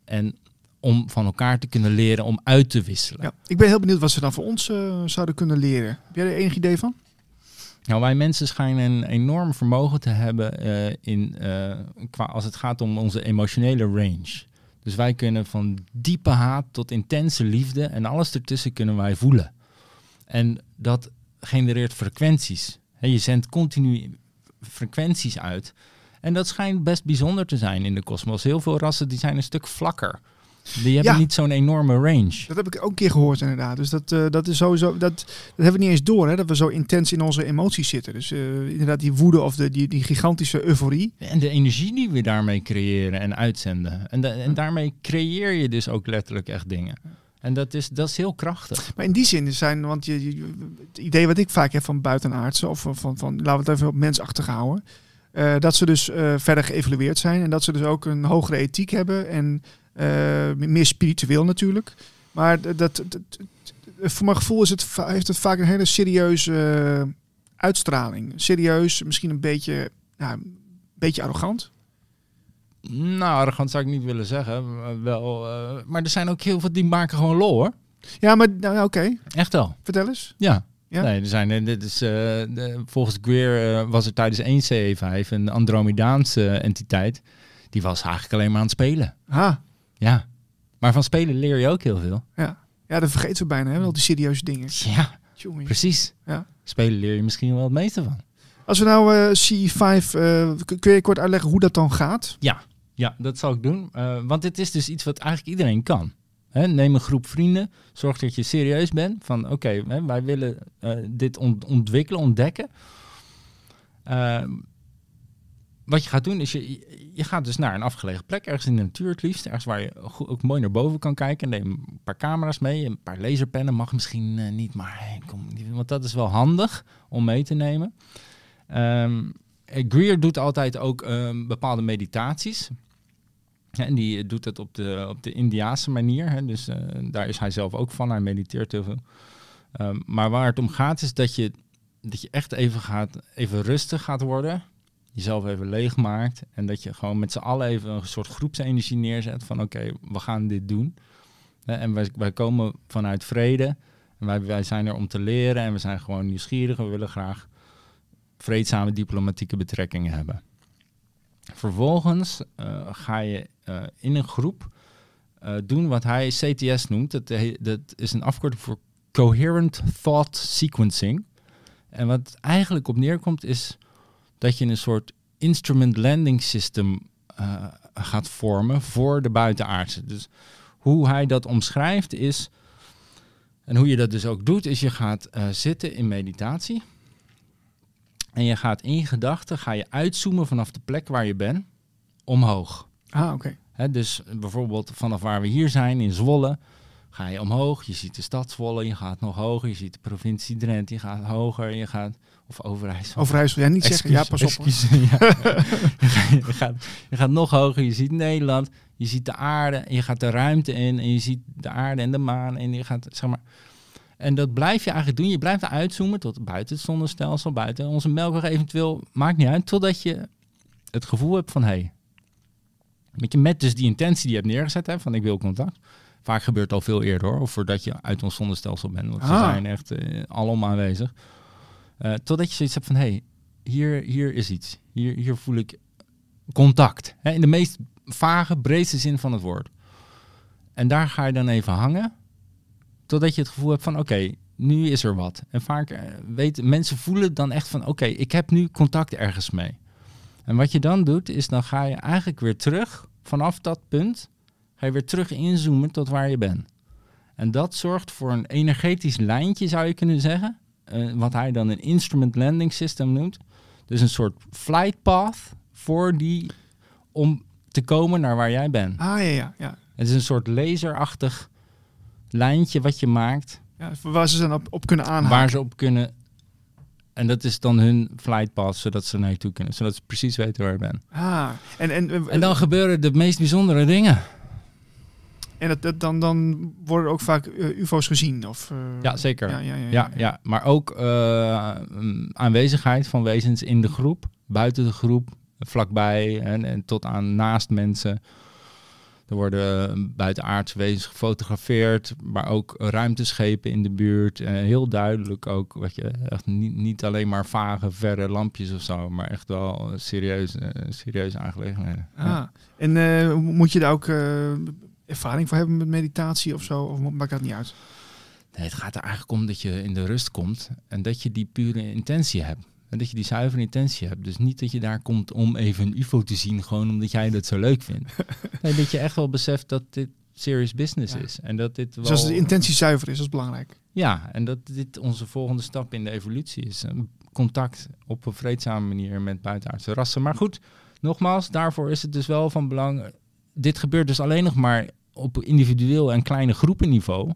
En om van elkaar te kunnen leren, om uit te wisselen. Ja, ik ben heel benieuwd wat ze dan voor ons eh, zouden kunnen leren. Heb jij er enig idee van? Nou, wij mensen schijnen een enorm vermogen te hebben eh, in, eh, qua, als het gaat om onze emotionele range. Dus wij kunnen van diepe haat tot intense liefde en alles ertussen kunnen wij voelen. En dat genereert frequenties. je zendt continu frequenties uit en dat schijnt best bijzonder te zijn in de kosmos. Heel veel rassen die zijn een stuk vlakker. Die hebben niet zo'n enorme range. Dat heb ik ook een keer gehoord inderdaad. Dus dat, eh, dat is sowieso. Dat, dat hebben we niet eens door, hè, dat we zo intens in onze emoties zitten. Dus eh, inderdaad, die woede of de, die, die gigantische euforie. En de energie die we daarmee creëren en uitzenden. En, en daarmee creëer je dus ook letterlijk echt dingen. En dat is, dat is heel krachtig. Maar in die zin zijn, want je, het idee wat ik vaak heb van buitenaardse, of van, van, van laten we het even op mensachtig houden eh, dat ze dus eh, verder geëvalueerd zijn en dat ze dus ook een hogere ethiek hebben en eh, meer spiritueel natuurlijk. Maar dat, voor mijn gevoel is het, heeft het vaak een hele serieuze uitstraling. Serieus, misschien een beetje, een beetje arrogant. Nou, arrogant zou ik niet willen zeggen. Wel, maar er zijn ook heel veel die maken gewoon lol hoor. Ja, maar nou, oké. Echt wel. Vertel eens. Ja. Nee, er zijn, eh, dit is, eh, de, volgens Greer eh, was er tijdens 1 C 5 e een Andromedaanse entiteit. Die was eigenlijk alleen maar aan het spelen. Ah. Ja. Maar van spelen leer je ook heel veel. Ja, ja dat vergeet ze bijna, hè? wel die serieuze dingen. Ja, precies. Ja. Spelen leer je misschien wel het meeste van. Als we nou uh, CE5, kun je kort uitleggen hoe dat dan gaat? Ja, ja dat zal ik doen. want dit is dus iets wat eigenlijk iedereen kan neem een groep vrienden, zorg dat je serieus bent van oké, wij willen eh, dit ontwikkelen, ontdekken. Ehm, wat je gaat doen is je, je gaat dus naar een afgelegen plek, ergens in de natuur het liefst, ergens waar je ook mooi naar boven kan kijken. Neem een paar camera's mee, een paar laserpennen mag misschien eh, niet, maar hey, kom, want dat is wel handig om mee te nemen. Ehm, Greer doet altijd ook ehm, bepaalde meditaties. En die eh, doet dat op de, op de Indiaanse manier. Hè? Dus eh, daar is hij zelf ook van. Hij mediteert heel veel. Ehm, maar waar het om gaat is dat je, dat je echt even, gaat, even rustig gaat worden. Jezelf even leeg maakt. En dat je gewoon met z'n allen even een soort groepsenergie neerzet. Van oké, we gaan dit doen. En wij, wij komen vanuit vrede. En wij, wij zijn er om te leren. En we zijn gewoon nieuwsgierig. We willen graag vreedzame diplomatieke betrekkingen hebben. Vervolgens eh, ga je eh, in een groep eh, doen wat hij CTS noemt. Dat, dat is een afkorting voor Coherent Thought Sequencing. En wat eigenlijk op neerkomt is dat je een soort instrument landing system gaat vormen voor de buitenaardse. Dus hoe hij dat omschrijft is, en hoe je dat dus ook doet, is je gaat zitten in meditatie. En je gaat in je gedachten, ga je uitzoomen vanaf de plek waar je bent, omhoog. Ah, oké. dus bijvoorbeeld vanaf waar we hier zijn, in Zwolle, ga je omhoog. Je ziet de stad Zwolle, je gaat nog hoger. Je ziet de provincie Drenthe, je gaat hoger. Je gaat, of Overijssel. Overijssel, niet zeggen. Ja, pas op. [LAUGHS] je, gaat, je gaat nog hoger, je ziet Nederland, je ziet de aarde, je gaat de ruimte in en je ziet de aarde en de maan. En je gaat, zeg maar, en dat blijf je eigenlijk doen. Je blijft uitzoomen tot buiten het zonnestelsel, buiten onze melkweg eventueel. Maakt niet uit, totdat je het gevoel hebt van... Hey, met, je, met dus die intentie die je hebt neergezet, hè, van ik wil contact. Vaak gebeurt het al veel eerder, hoor, of voordat je uit ons zonnestelsel bent. Want ze ah. zijn echt eh, allemaal alom aanwezig. Eh, totdat je zoiets hebt van, hey, hier, hier is iets. Hier, hier voel ik contact. Hè, in de meest vage, breedste zin van het woord. En daar ga je dan even hangen. Totdat je het gevoel hebt van oké, nu is er wat. En vaak eh, weten mensen voelen dan echt van oké, ik heb nu contact ergens mee. En wat je dan doet, is dan ga je eigenlijk weer terug vanaf dat punt. Ga je weer terug inzoomen tot waar je bent. En dat zorgt voor een energetisch lijntje, zou je kunnen zeggen. Eh, wat hij dan een instrument landing system noemt. Dus een soort flight path voor die om te komen naar waar jij bent. Ah ja, ja. ja. Het is een soort laserachtig lijntje wat je maakt. Ja, waar ze dan op, kunnen aanhaken. Waar ze op kunnen. En dat is dan hun flight flightpath, zodat ze naar je toe kunnen. Zodat ze precies weten waar ik ben Ah, en, en, en dan gebeuren de meest bijzondere dingen. En dat, dat, dan, dan worden ook vaak eh, UFO's gezien? Of, eh? ja, zeker. Ja, ja, ja, ja, ja. maar ook eh, aanwezigheid van wezens in de groep, buiten de groep, vlakbij en, en tot aan naast mensen. Er worden eh, buitenaardse wezens gefotografeerd, maar ook ruimteschepen in de buurt. Uh, heel duidelijk ook, wat je, echt niet, niet alleen maar vage, verre lampjes of zo, maar echt wel eh, serieus, serieuze aangelegenheden. Ah, ja. En moet je daar ook ervaring voor hebben met meditatie of zo? Of maakt dat niet uit? Nee, het gaat er eigenlijk om dat je in de rust komt en dat je die pure intentie hebt. En dat je die zuivere intentie hebt. Dus niet dat je daar komt om even een UFO te zien, gewoon omdat jij dat zo leuk vindt. [LAUGHS] nee, dat je echt wel beseft dat dit serious business is. En dat dit wel... Dus als de intentie zuiver is, dat is belangrijk. Ja, en dat dit onze volgende stap in de evolutie is. Contact op een vreedzame manier met buitenaardse rassen. Maar goed, nogmaals, daarvoor is het dus wel van belang. Dit gebeurt dus alleen nog maar op individueel en kleine groepenniveau.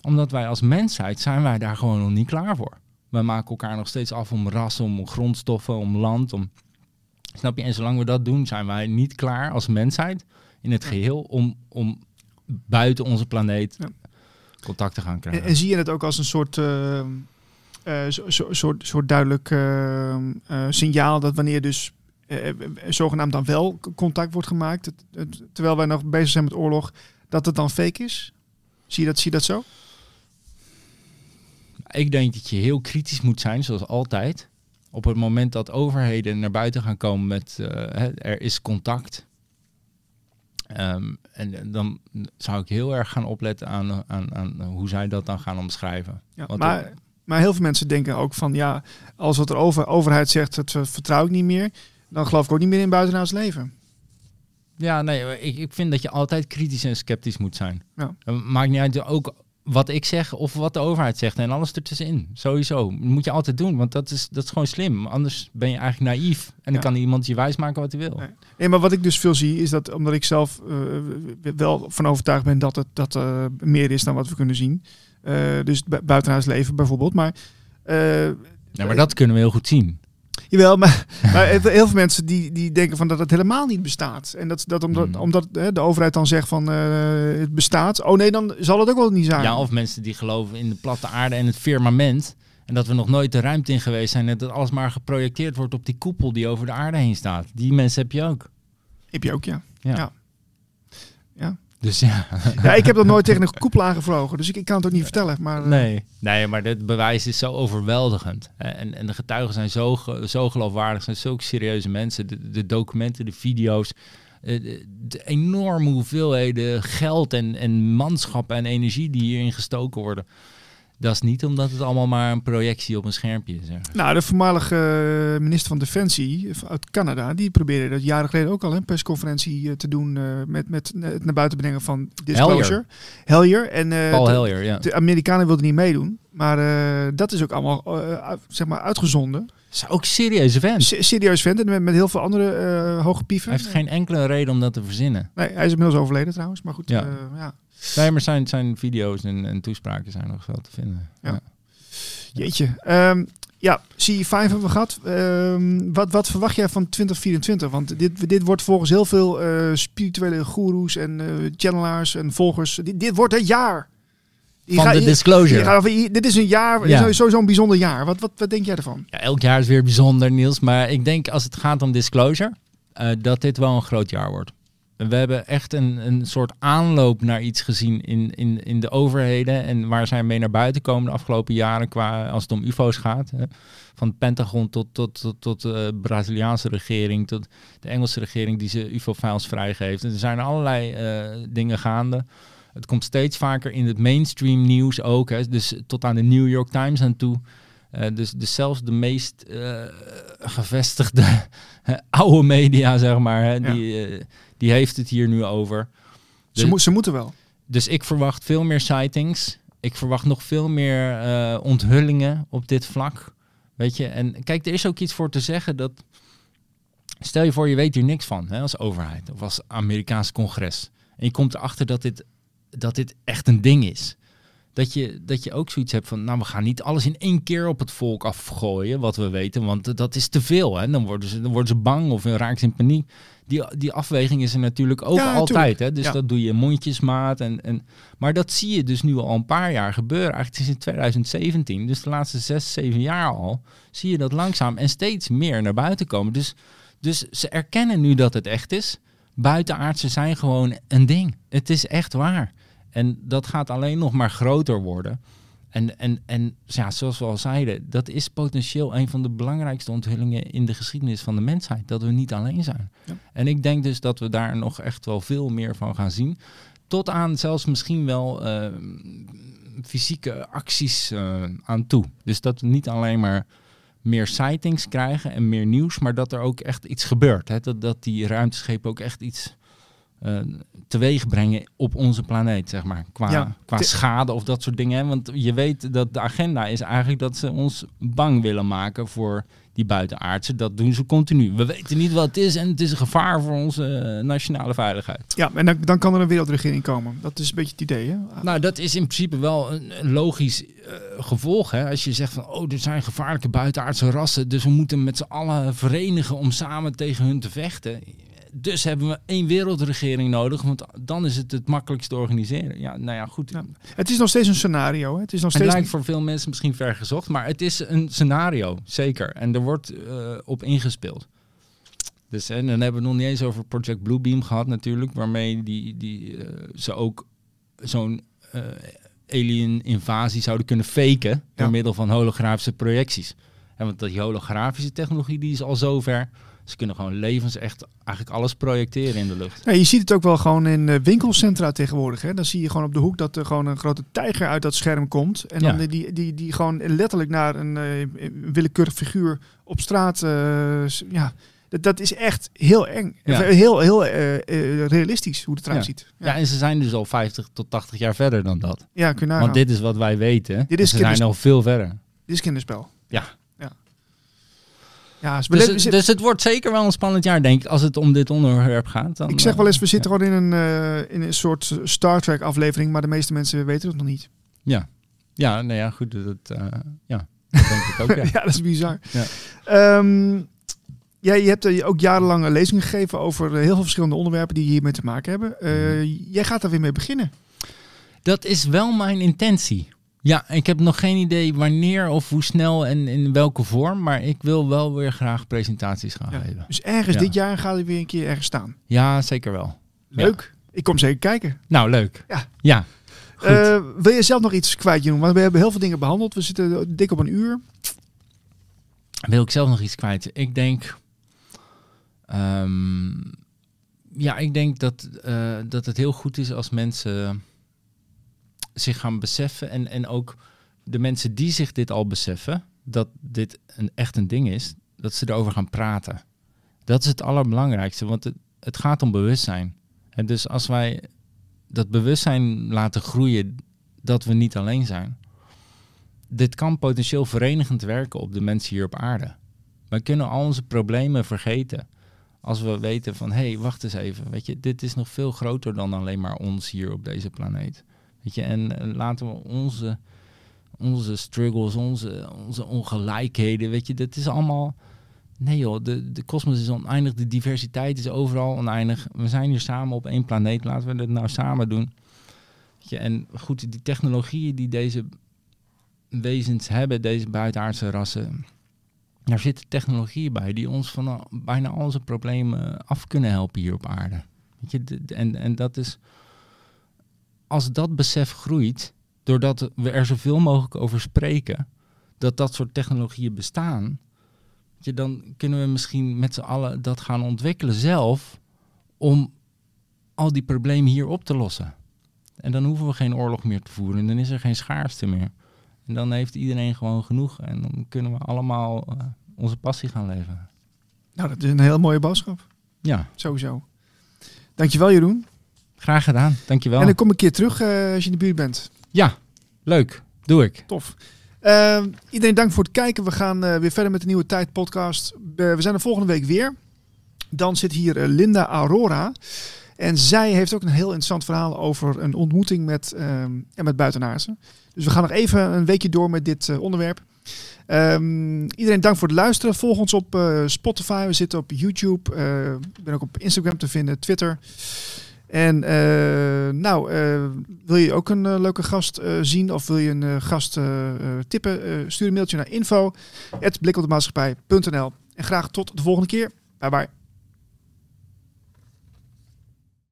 Omdat wij als mensheid zijn wij daar gewoon nog niet klaar voor we maken elkaar nog steeds af om rassen, om grondstoffen, om land. Om... Snap je? En zolang we dat doen, zijn wij niet klaar als mensheid in het geheel om, om buiten onze planeet contact te gaan krijgen. En, zie je het ook als een soort. soort, eh, eh, soort, soort duidelijk eh, signaal dat wanneer dus zogenaamd dan wel contact wordt gemaakt, het, terwijl wij nog bezig zijn met oorlog, dat het dan fake is? Zie je dat, zie je dat zo? Ik denk dat je heel kritisch moet zijn, zoals altijd. Op het moment dat overheden naar buiten gaan komen met eh, er is contact. Ehm, en dan zou ik heel erg gaan opletten aan, aan, aan hoe zij dat dan gaan omschrijven. Ja, maar, maar heel veel mensen denken ook van ja, als wat de over, overheid zegt, dat vertrouw ik niet meer, dan geloof ik ook niet meer in buitenlands leven. Ja, nee, ik, ik vind dat je altijd kritisch en sceptisch moet zijn. Ja. Eh, maakt niet uit, ook wat ik zeg of wat de overheid zegt en alles ertussenin. Sowieso. moet je altijd doen, want dat is, dat is gewoon slim. Anders ben je eigenlijk naïef en dan kan iemand je wijsmaken wat hij wil. Nee. maar wat ik dus veel zie is dat, omdat ik zelf eh, wel van overtuigd ben dat het dat, uh, meer is dan wat we kunnen zien. Eh, dus buitenhuis leven bijvoorbeeld. Maar, ja, maar dat kunnen we heel goed zien. Jawel, maar, maar heel veel mensen die, die denken van dat het helemaal niet bestaat. En dat, dat omdat, mm. omdat hè, de overheid dan zegt van eh, het bestaat. Oh nee, dan zal het ook wel niet zijn. Ja, of mensen die geloven in de platte aarde en het firmament. En dat we nog nooit de ruimte in geweest zijn. En dat alles maar geprojecteerd wordt op die koepel die over de aarde heen staat. Die mensen heb je ook. Heb je ook, ja. ja. Dus ja. ja, ik heb dat nooit tegen een koepel aangevlogen dus ik, kan het ook niet vertellen. Maar, eh, nee. nee, maar het bewijs is zo overweldigend. En, en de getuigen zijn zo, zo geloofwaardig, zijn zulke serieuze mensen. De, documenten, de video's, eh, de, enorme hoeveelheden geld en, en manschap en energie die hierin gestoken worden. Dat is niet omdat het allemaal maar een projectie op een schermpje is. Nou, de voormalige eh, minister van Defensie eh, uit Canada, die probeerde dat jaren geleden ook al een persconferentie eh, te doen met, met het naar buiten brengen van disclosure. Helier. En, Paul Helier, ja. De Amerikanen wilden niet meedoen, maar dat is ook allemaal zeg maar uitgezonden. Is ook serieuze vent. serieus vent en met, met, heel veel andere hoge pieven. Hij heeft geen enkele reden om dat te verzinnen. Nee, hij is inmiddels overleden trouwens, maar goed. ja. Nee, maar zijn, zijn video's en, en toespraken zijn nog wel te vinden. Ja. Jeetje. Ehm, ja, CE5 hebben we gehad. Ehm, wat, wat verwacht jij van 2024? Want dit, dit wordt volgens heel veel eh, spirituele goeroes en uh, channelaars en volgers. Dit, dit wordt het jaar. van de disclosure. dit is een jaar, ja. sowieso een bijzonder jaar. Wat, wat, wat denk jij ervan? Ja, elk jaar is weer bijzonder, Niels. Maar ik denk als het gaat om disclosure, eh, dat dit wel een groot jaar wordt we hebben echt een, een soort aanloop naar iets gezien in, in, in de overheden. En waar zij mee naar buiten komen de afgelopen jaren qua als het om UFO's gaat. Hè. Van het Pentagon tot, tot, tot, tot de eh, Braziliaanse regering, tot de Engelse regering die ze UFO-files vrijgeeft. En er zijn allerlei eh, dingen gaande. Het komt steeds vaker in het mainstream nieuws ook. Hè. Dus tot aan de New York Times aan toe. Eh, dus, dus, zelfs de meest gevestigde [LAUGHS] oude media, zeg maar. Hè, die heeft het hier nu over. ze, dus- ze moeten wel. Dus ik verwacht veel meer sightings. Ik verwacht nog veel meer eh, onthullingen op dit vlak. Weet je, en kijk, er is ook iets voor te zeggen dat. Stel je voor, je weet hier niks van hè, als overheid of als Amerikaans congres. En je komt erachter dat dit, dat dit echt een ding is. Dat je, dat je ook zoiets hebt van, nou, we gaan niet alles in één keer op het volk afgooien, wat we weten, want dat is te veel. Hè? Dan, worden ze, dan worden ze bang of raken ze in paniek. Die, die afweging is er natuurlijk ook altijd. Hè? Dus dat doe je mondjesmaat. En, en, maar dat zie je dus nu al een paar jaar gebeuren. Eigenlijk sinds 2017, dus de laatste zes, zeven jaar al, zie je dat langzaam en steeds meer naar buiten komen. Dus, dus ze erkennen nu dat het echt is buitenaardse zijn gewoon een ding. Het is echt waar. En dat gaat alleen nog maar groter worden. En, en, en ja, zoals we al zeiden, dat is potentieel een van de belangrijkste onthullingen in de geschiedenis van de mensheid. Dat we niet alleen zijn. En ik denk dus dat we daar nog echt wel veel meer van gaan zien. Tot aan zelfs misschien wel ehm, fysieke acties eh, aan toe. Dus dat we niet alleen maar meer sightings krijgen en meer nieuws, maar dat er ook echt iets gebeurt. Hè? Dat, dat die ruimteschepen ook echt iets uh, teweeg brengen op onze planeet, zeg maar. Qua, schade of dat soort dingen. Want je weet dat de agenda is eigenlijk dat ze ons bang willen maken voor die buitenaardse. Dat doen ze continu. We weten niet wat het is en het is een gevaar voor onze eh, nationale veiligheid. Ja, en dan, dan kan er een wereldregering komen. Dat is een beetje het idee, hè? Nou, dat is in principe wel een, logisch eh, gevolg, hè? Als je zegt van, oh, er zijn gevaarlijke buitenaardse rassen, dus we moeten met z'n allen verenigen om samen tegen hun te vechten dus hebben we één wereldregering nodig, want dan is het het makkelijkst te organiseren. Ja, nou ja, goed. Het is nog steeds een scenario. Hè? Het, is nog steeds... het lijkt voor veel mensen misschien ver gezocht, maar het is een scenario, zeker. En er wordt eh, op ingespeeld. Dus, en dan hebben we het nog niet eens over Project Bluebeam gehad natuurlijk, waarmee die, die, eh, ze ook zo'n eh, alien invasie zouden kunnen faken door middel van holografische projecties. En want die holografische technologie die is al zover ze kunnen gewoon levens echt eigenlijk alles projecteren in de lucht. Ja, je ziet het ook wel gewoon in eh, winkelcentra tegenwoordig. Hè? Dan zie je gewoon op de hoek dat er gewoon een grote tijger uit dat scherm komt. En dan die, die, die gewoon letterlijk naar een uh, willekeurig figuur op straat. Eh, ja, dat, dat is echt heel eng. Heel, heel realistisch hoe het eruit ziet. Ja. en ze zijn dus al 50 tot 80 jaar verder dan dat. Ja, kun je Want dit is wat wij weten. Dit is ze zijn al veel verder. Dit is kinderspel. Ja. Ja, dus, dus, het wordt zeker wel een spannend jaar, denk ik, als het om dit onderwerp gaat. Dan, ik zeg wel eh, eens, we zitten gewoon in een, eh, in een soort Star Trek aflevering, maar de meeste mensen weten het nog niet. Ja, ja nou ja, goed. Dat, eh, ja, dat denk ik ook. [LAUGHS] Ja, ja dat is bizar. Ja. Ehm, jij je hebt ook jarenlang lezingen gegeven over heel veel verschillende onderwerpen die hiermee te maken hebben. Mhm. Jij gaat daar weer mee beginnen. Dat is wel mijn intentie. Ja, ik heb nog geen idee wanneer of hoe snel en in welke vorm. Maar ik wil wel weer graag presentaties gaan geven. Dus ergens dit jaar gaat hij weer een keer ergens staan? Ja, zeker wel. Leuk. Ik kom zeker kijken. Nou, leuk. Ja. ja. Eh, wil je zelf nog iets kwijt doen? Want we hebben heel veel dingen behandeld. We zitten dik op een uur. Wil ik zelf nog iets kwijt? Ik denk... Ehm, ja, ik denk dat, eh, dat het heel goed is als mensen zich gaan beseffen en, en ook de mensen die zich dit al beseffen, dat dit een, echt een ding is, dat ze erover gaan praten. Dat is het allerbelangrijkste, want het, gaat om bewustzijn. En dus als wij dat bewustzijn laten groeien dat we niet alleen zijn, dit kan potentieel verenigend werken op de mensen hier op aarde. Wij kunnen al onze problemen vergeten als we weten van hé, hey, wacht eens even, weet je, dit is nog veel groter dan alleen maar ons hier op deze planeet en eh, laten we onze, onze struggles, onze, onze ongelijkheden, weet je, dat is allemaal. Nee joh, de, de kosmos is oneindig, de diversiteit is overal oneindig. We zijn hier samen op één planeet, laten we dat nou samen doen. Weet je, en goed, die technologieën die deze wezens hebben, deze buitenaardse rassen, daar zitten technologieën bij die ons van bijna al onze problemen af kunnen helpen hier op aarde. Weet je, en, en dat is als dat besef groeit, doordat we er zoveel mogelijk over spreken, dat dat soort technologieën bestaan, je, dan kunnen we misschien met z'n allen dat gaan ontwikkelen zelf om al die problemen hier op te lossen. En dan hoeven we geen oorlog meer te voeren en dan is er geen schaarste meer. En dan heeft iedereen gewoon genoeg en dan kunnen we allemaal eh, onze passie gaan leven. Nou, dat is een heel mooie boodschap. Ja. Sowieso. Dankjewel Jeroen. Graag gedaan, dankjewel. En dan kom ik een keer terug eh, als je in de buurt bent. Ja, leuk. Doe ik. Tof. Ehm, iedereen dank voor het kijken. We gaan eh, weer verder met de Nieuwe Tijd podcast. Eh, we zijn er volgende week weer. Dan zit hier Linda Aurora. En zij heeft ook een heel interessant verhaal over een ontmoeting met, ehm, en met buitenaarsen. Dus we gaan nog even een weekje door met dit onderwerp. Ehm, iedereen dank voor het luisteren. Volg ons op Spotify. We zitten op YouTube. ik ben ook op Instagram te vinden, Twitter. En eh, nou, eh, wil je ook een eh, leuke gast zien of wil je een gast tippen? stuur een mailtje naar info@blikkeldemaatschappij.nl En graag tot de volgende keer. Bye bye.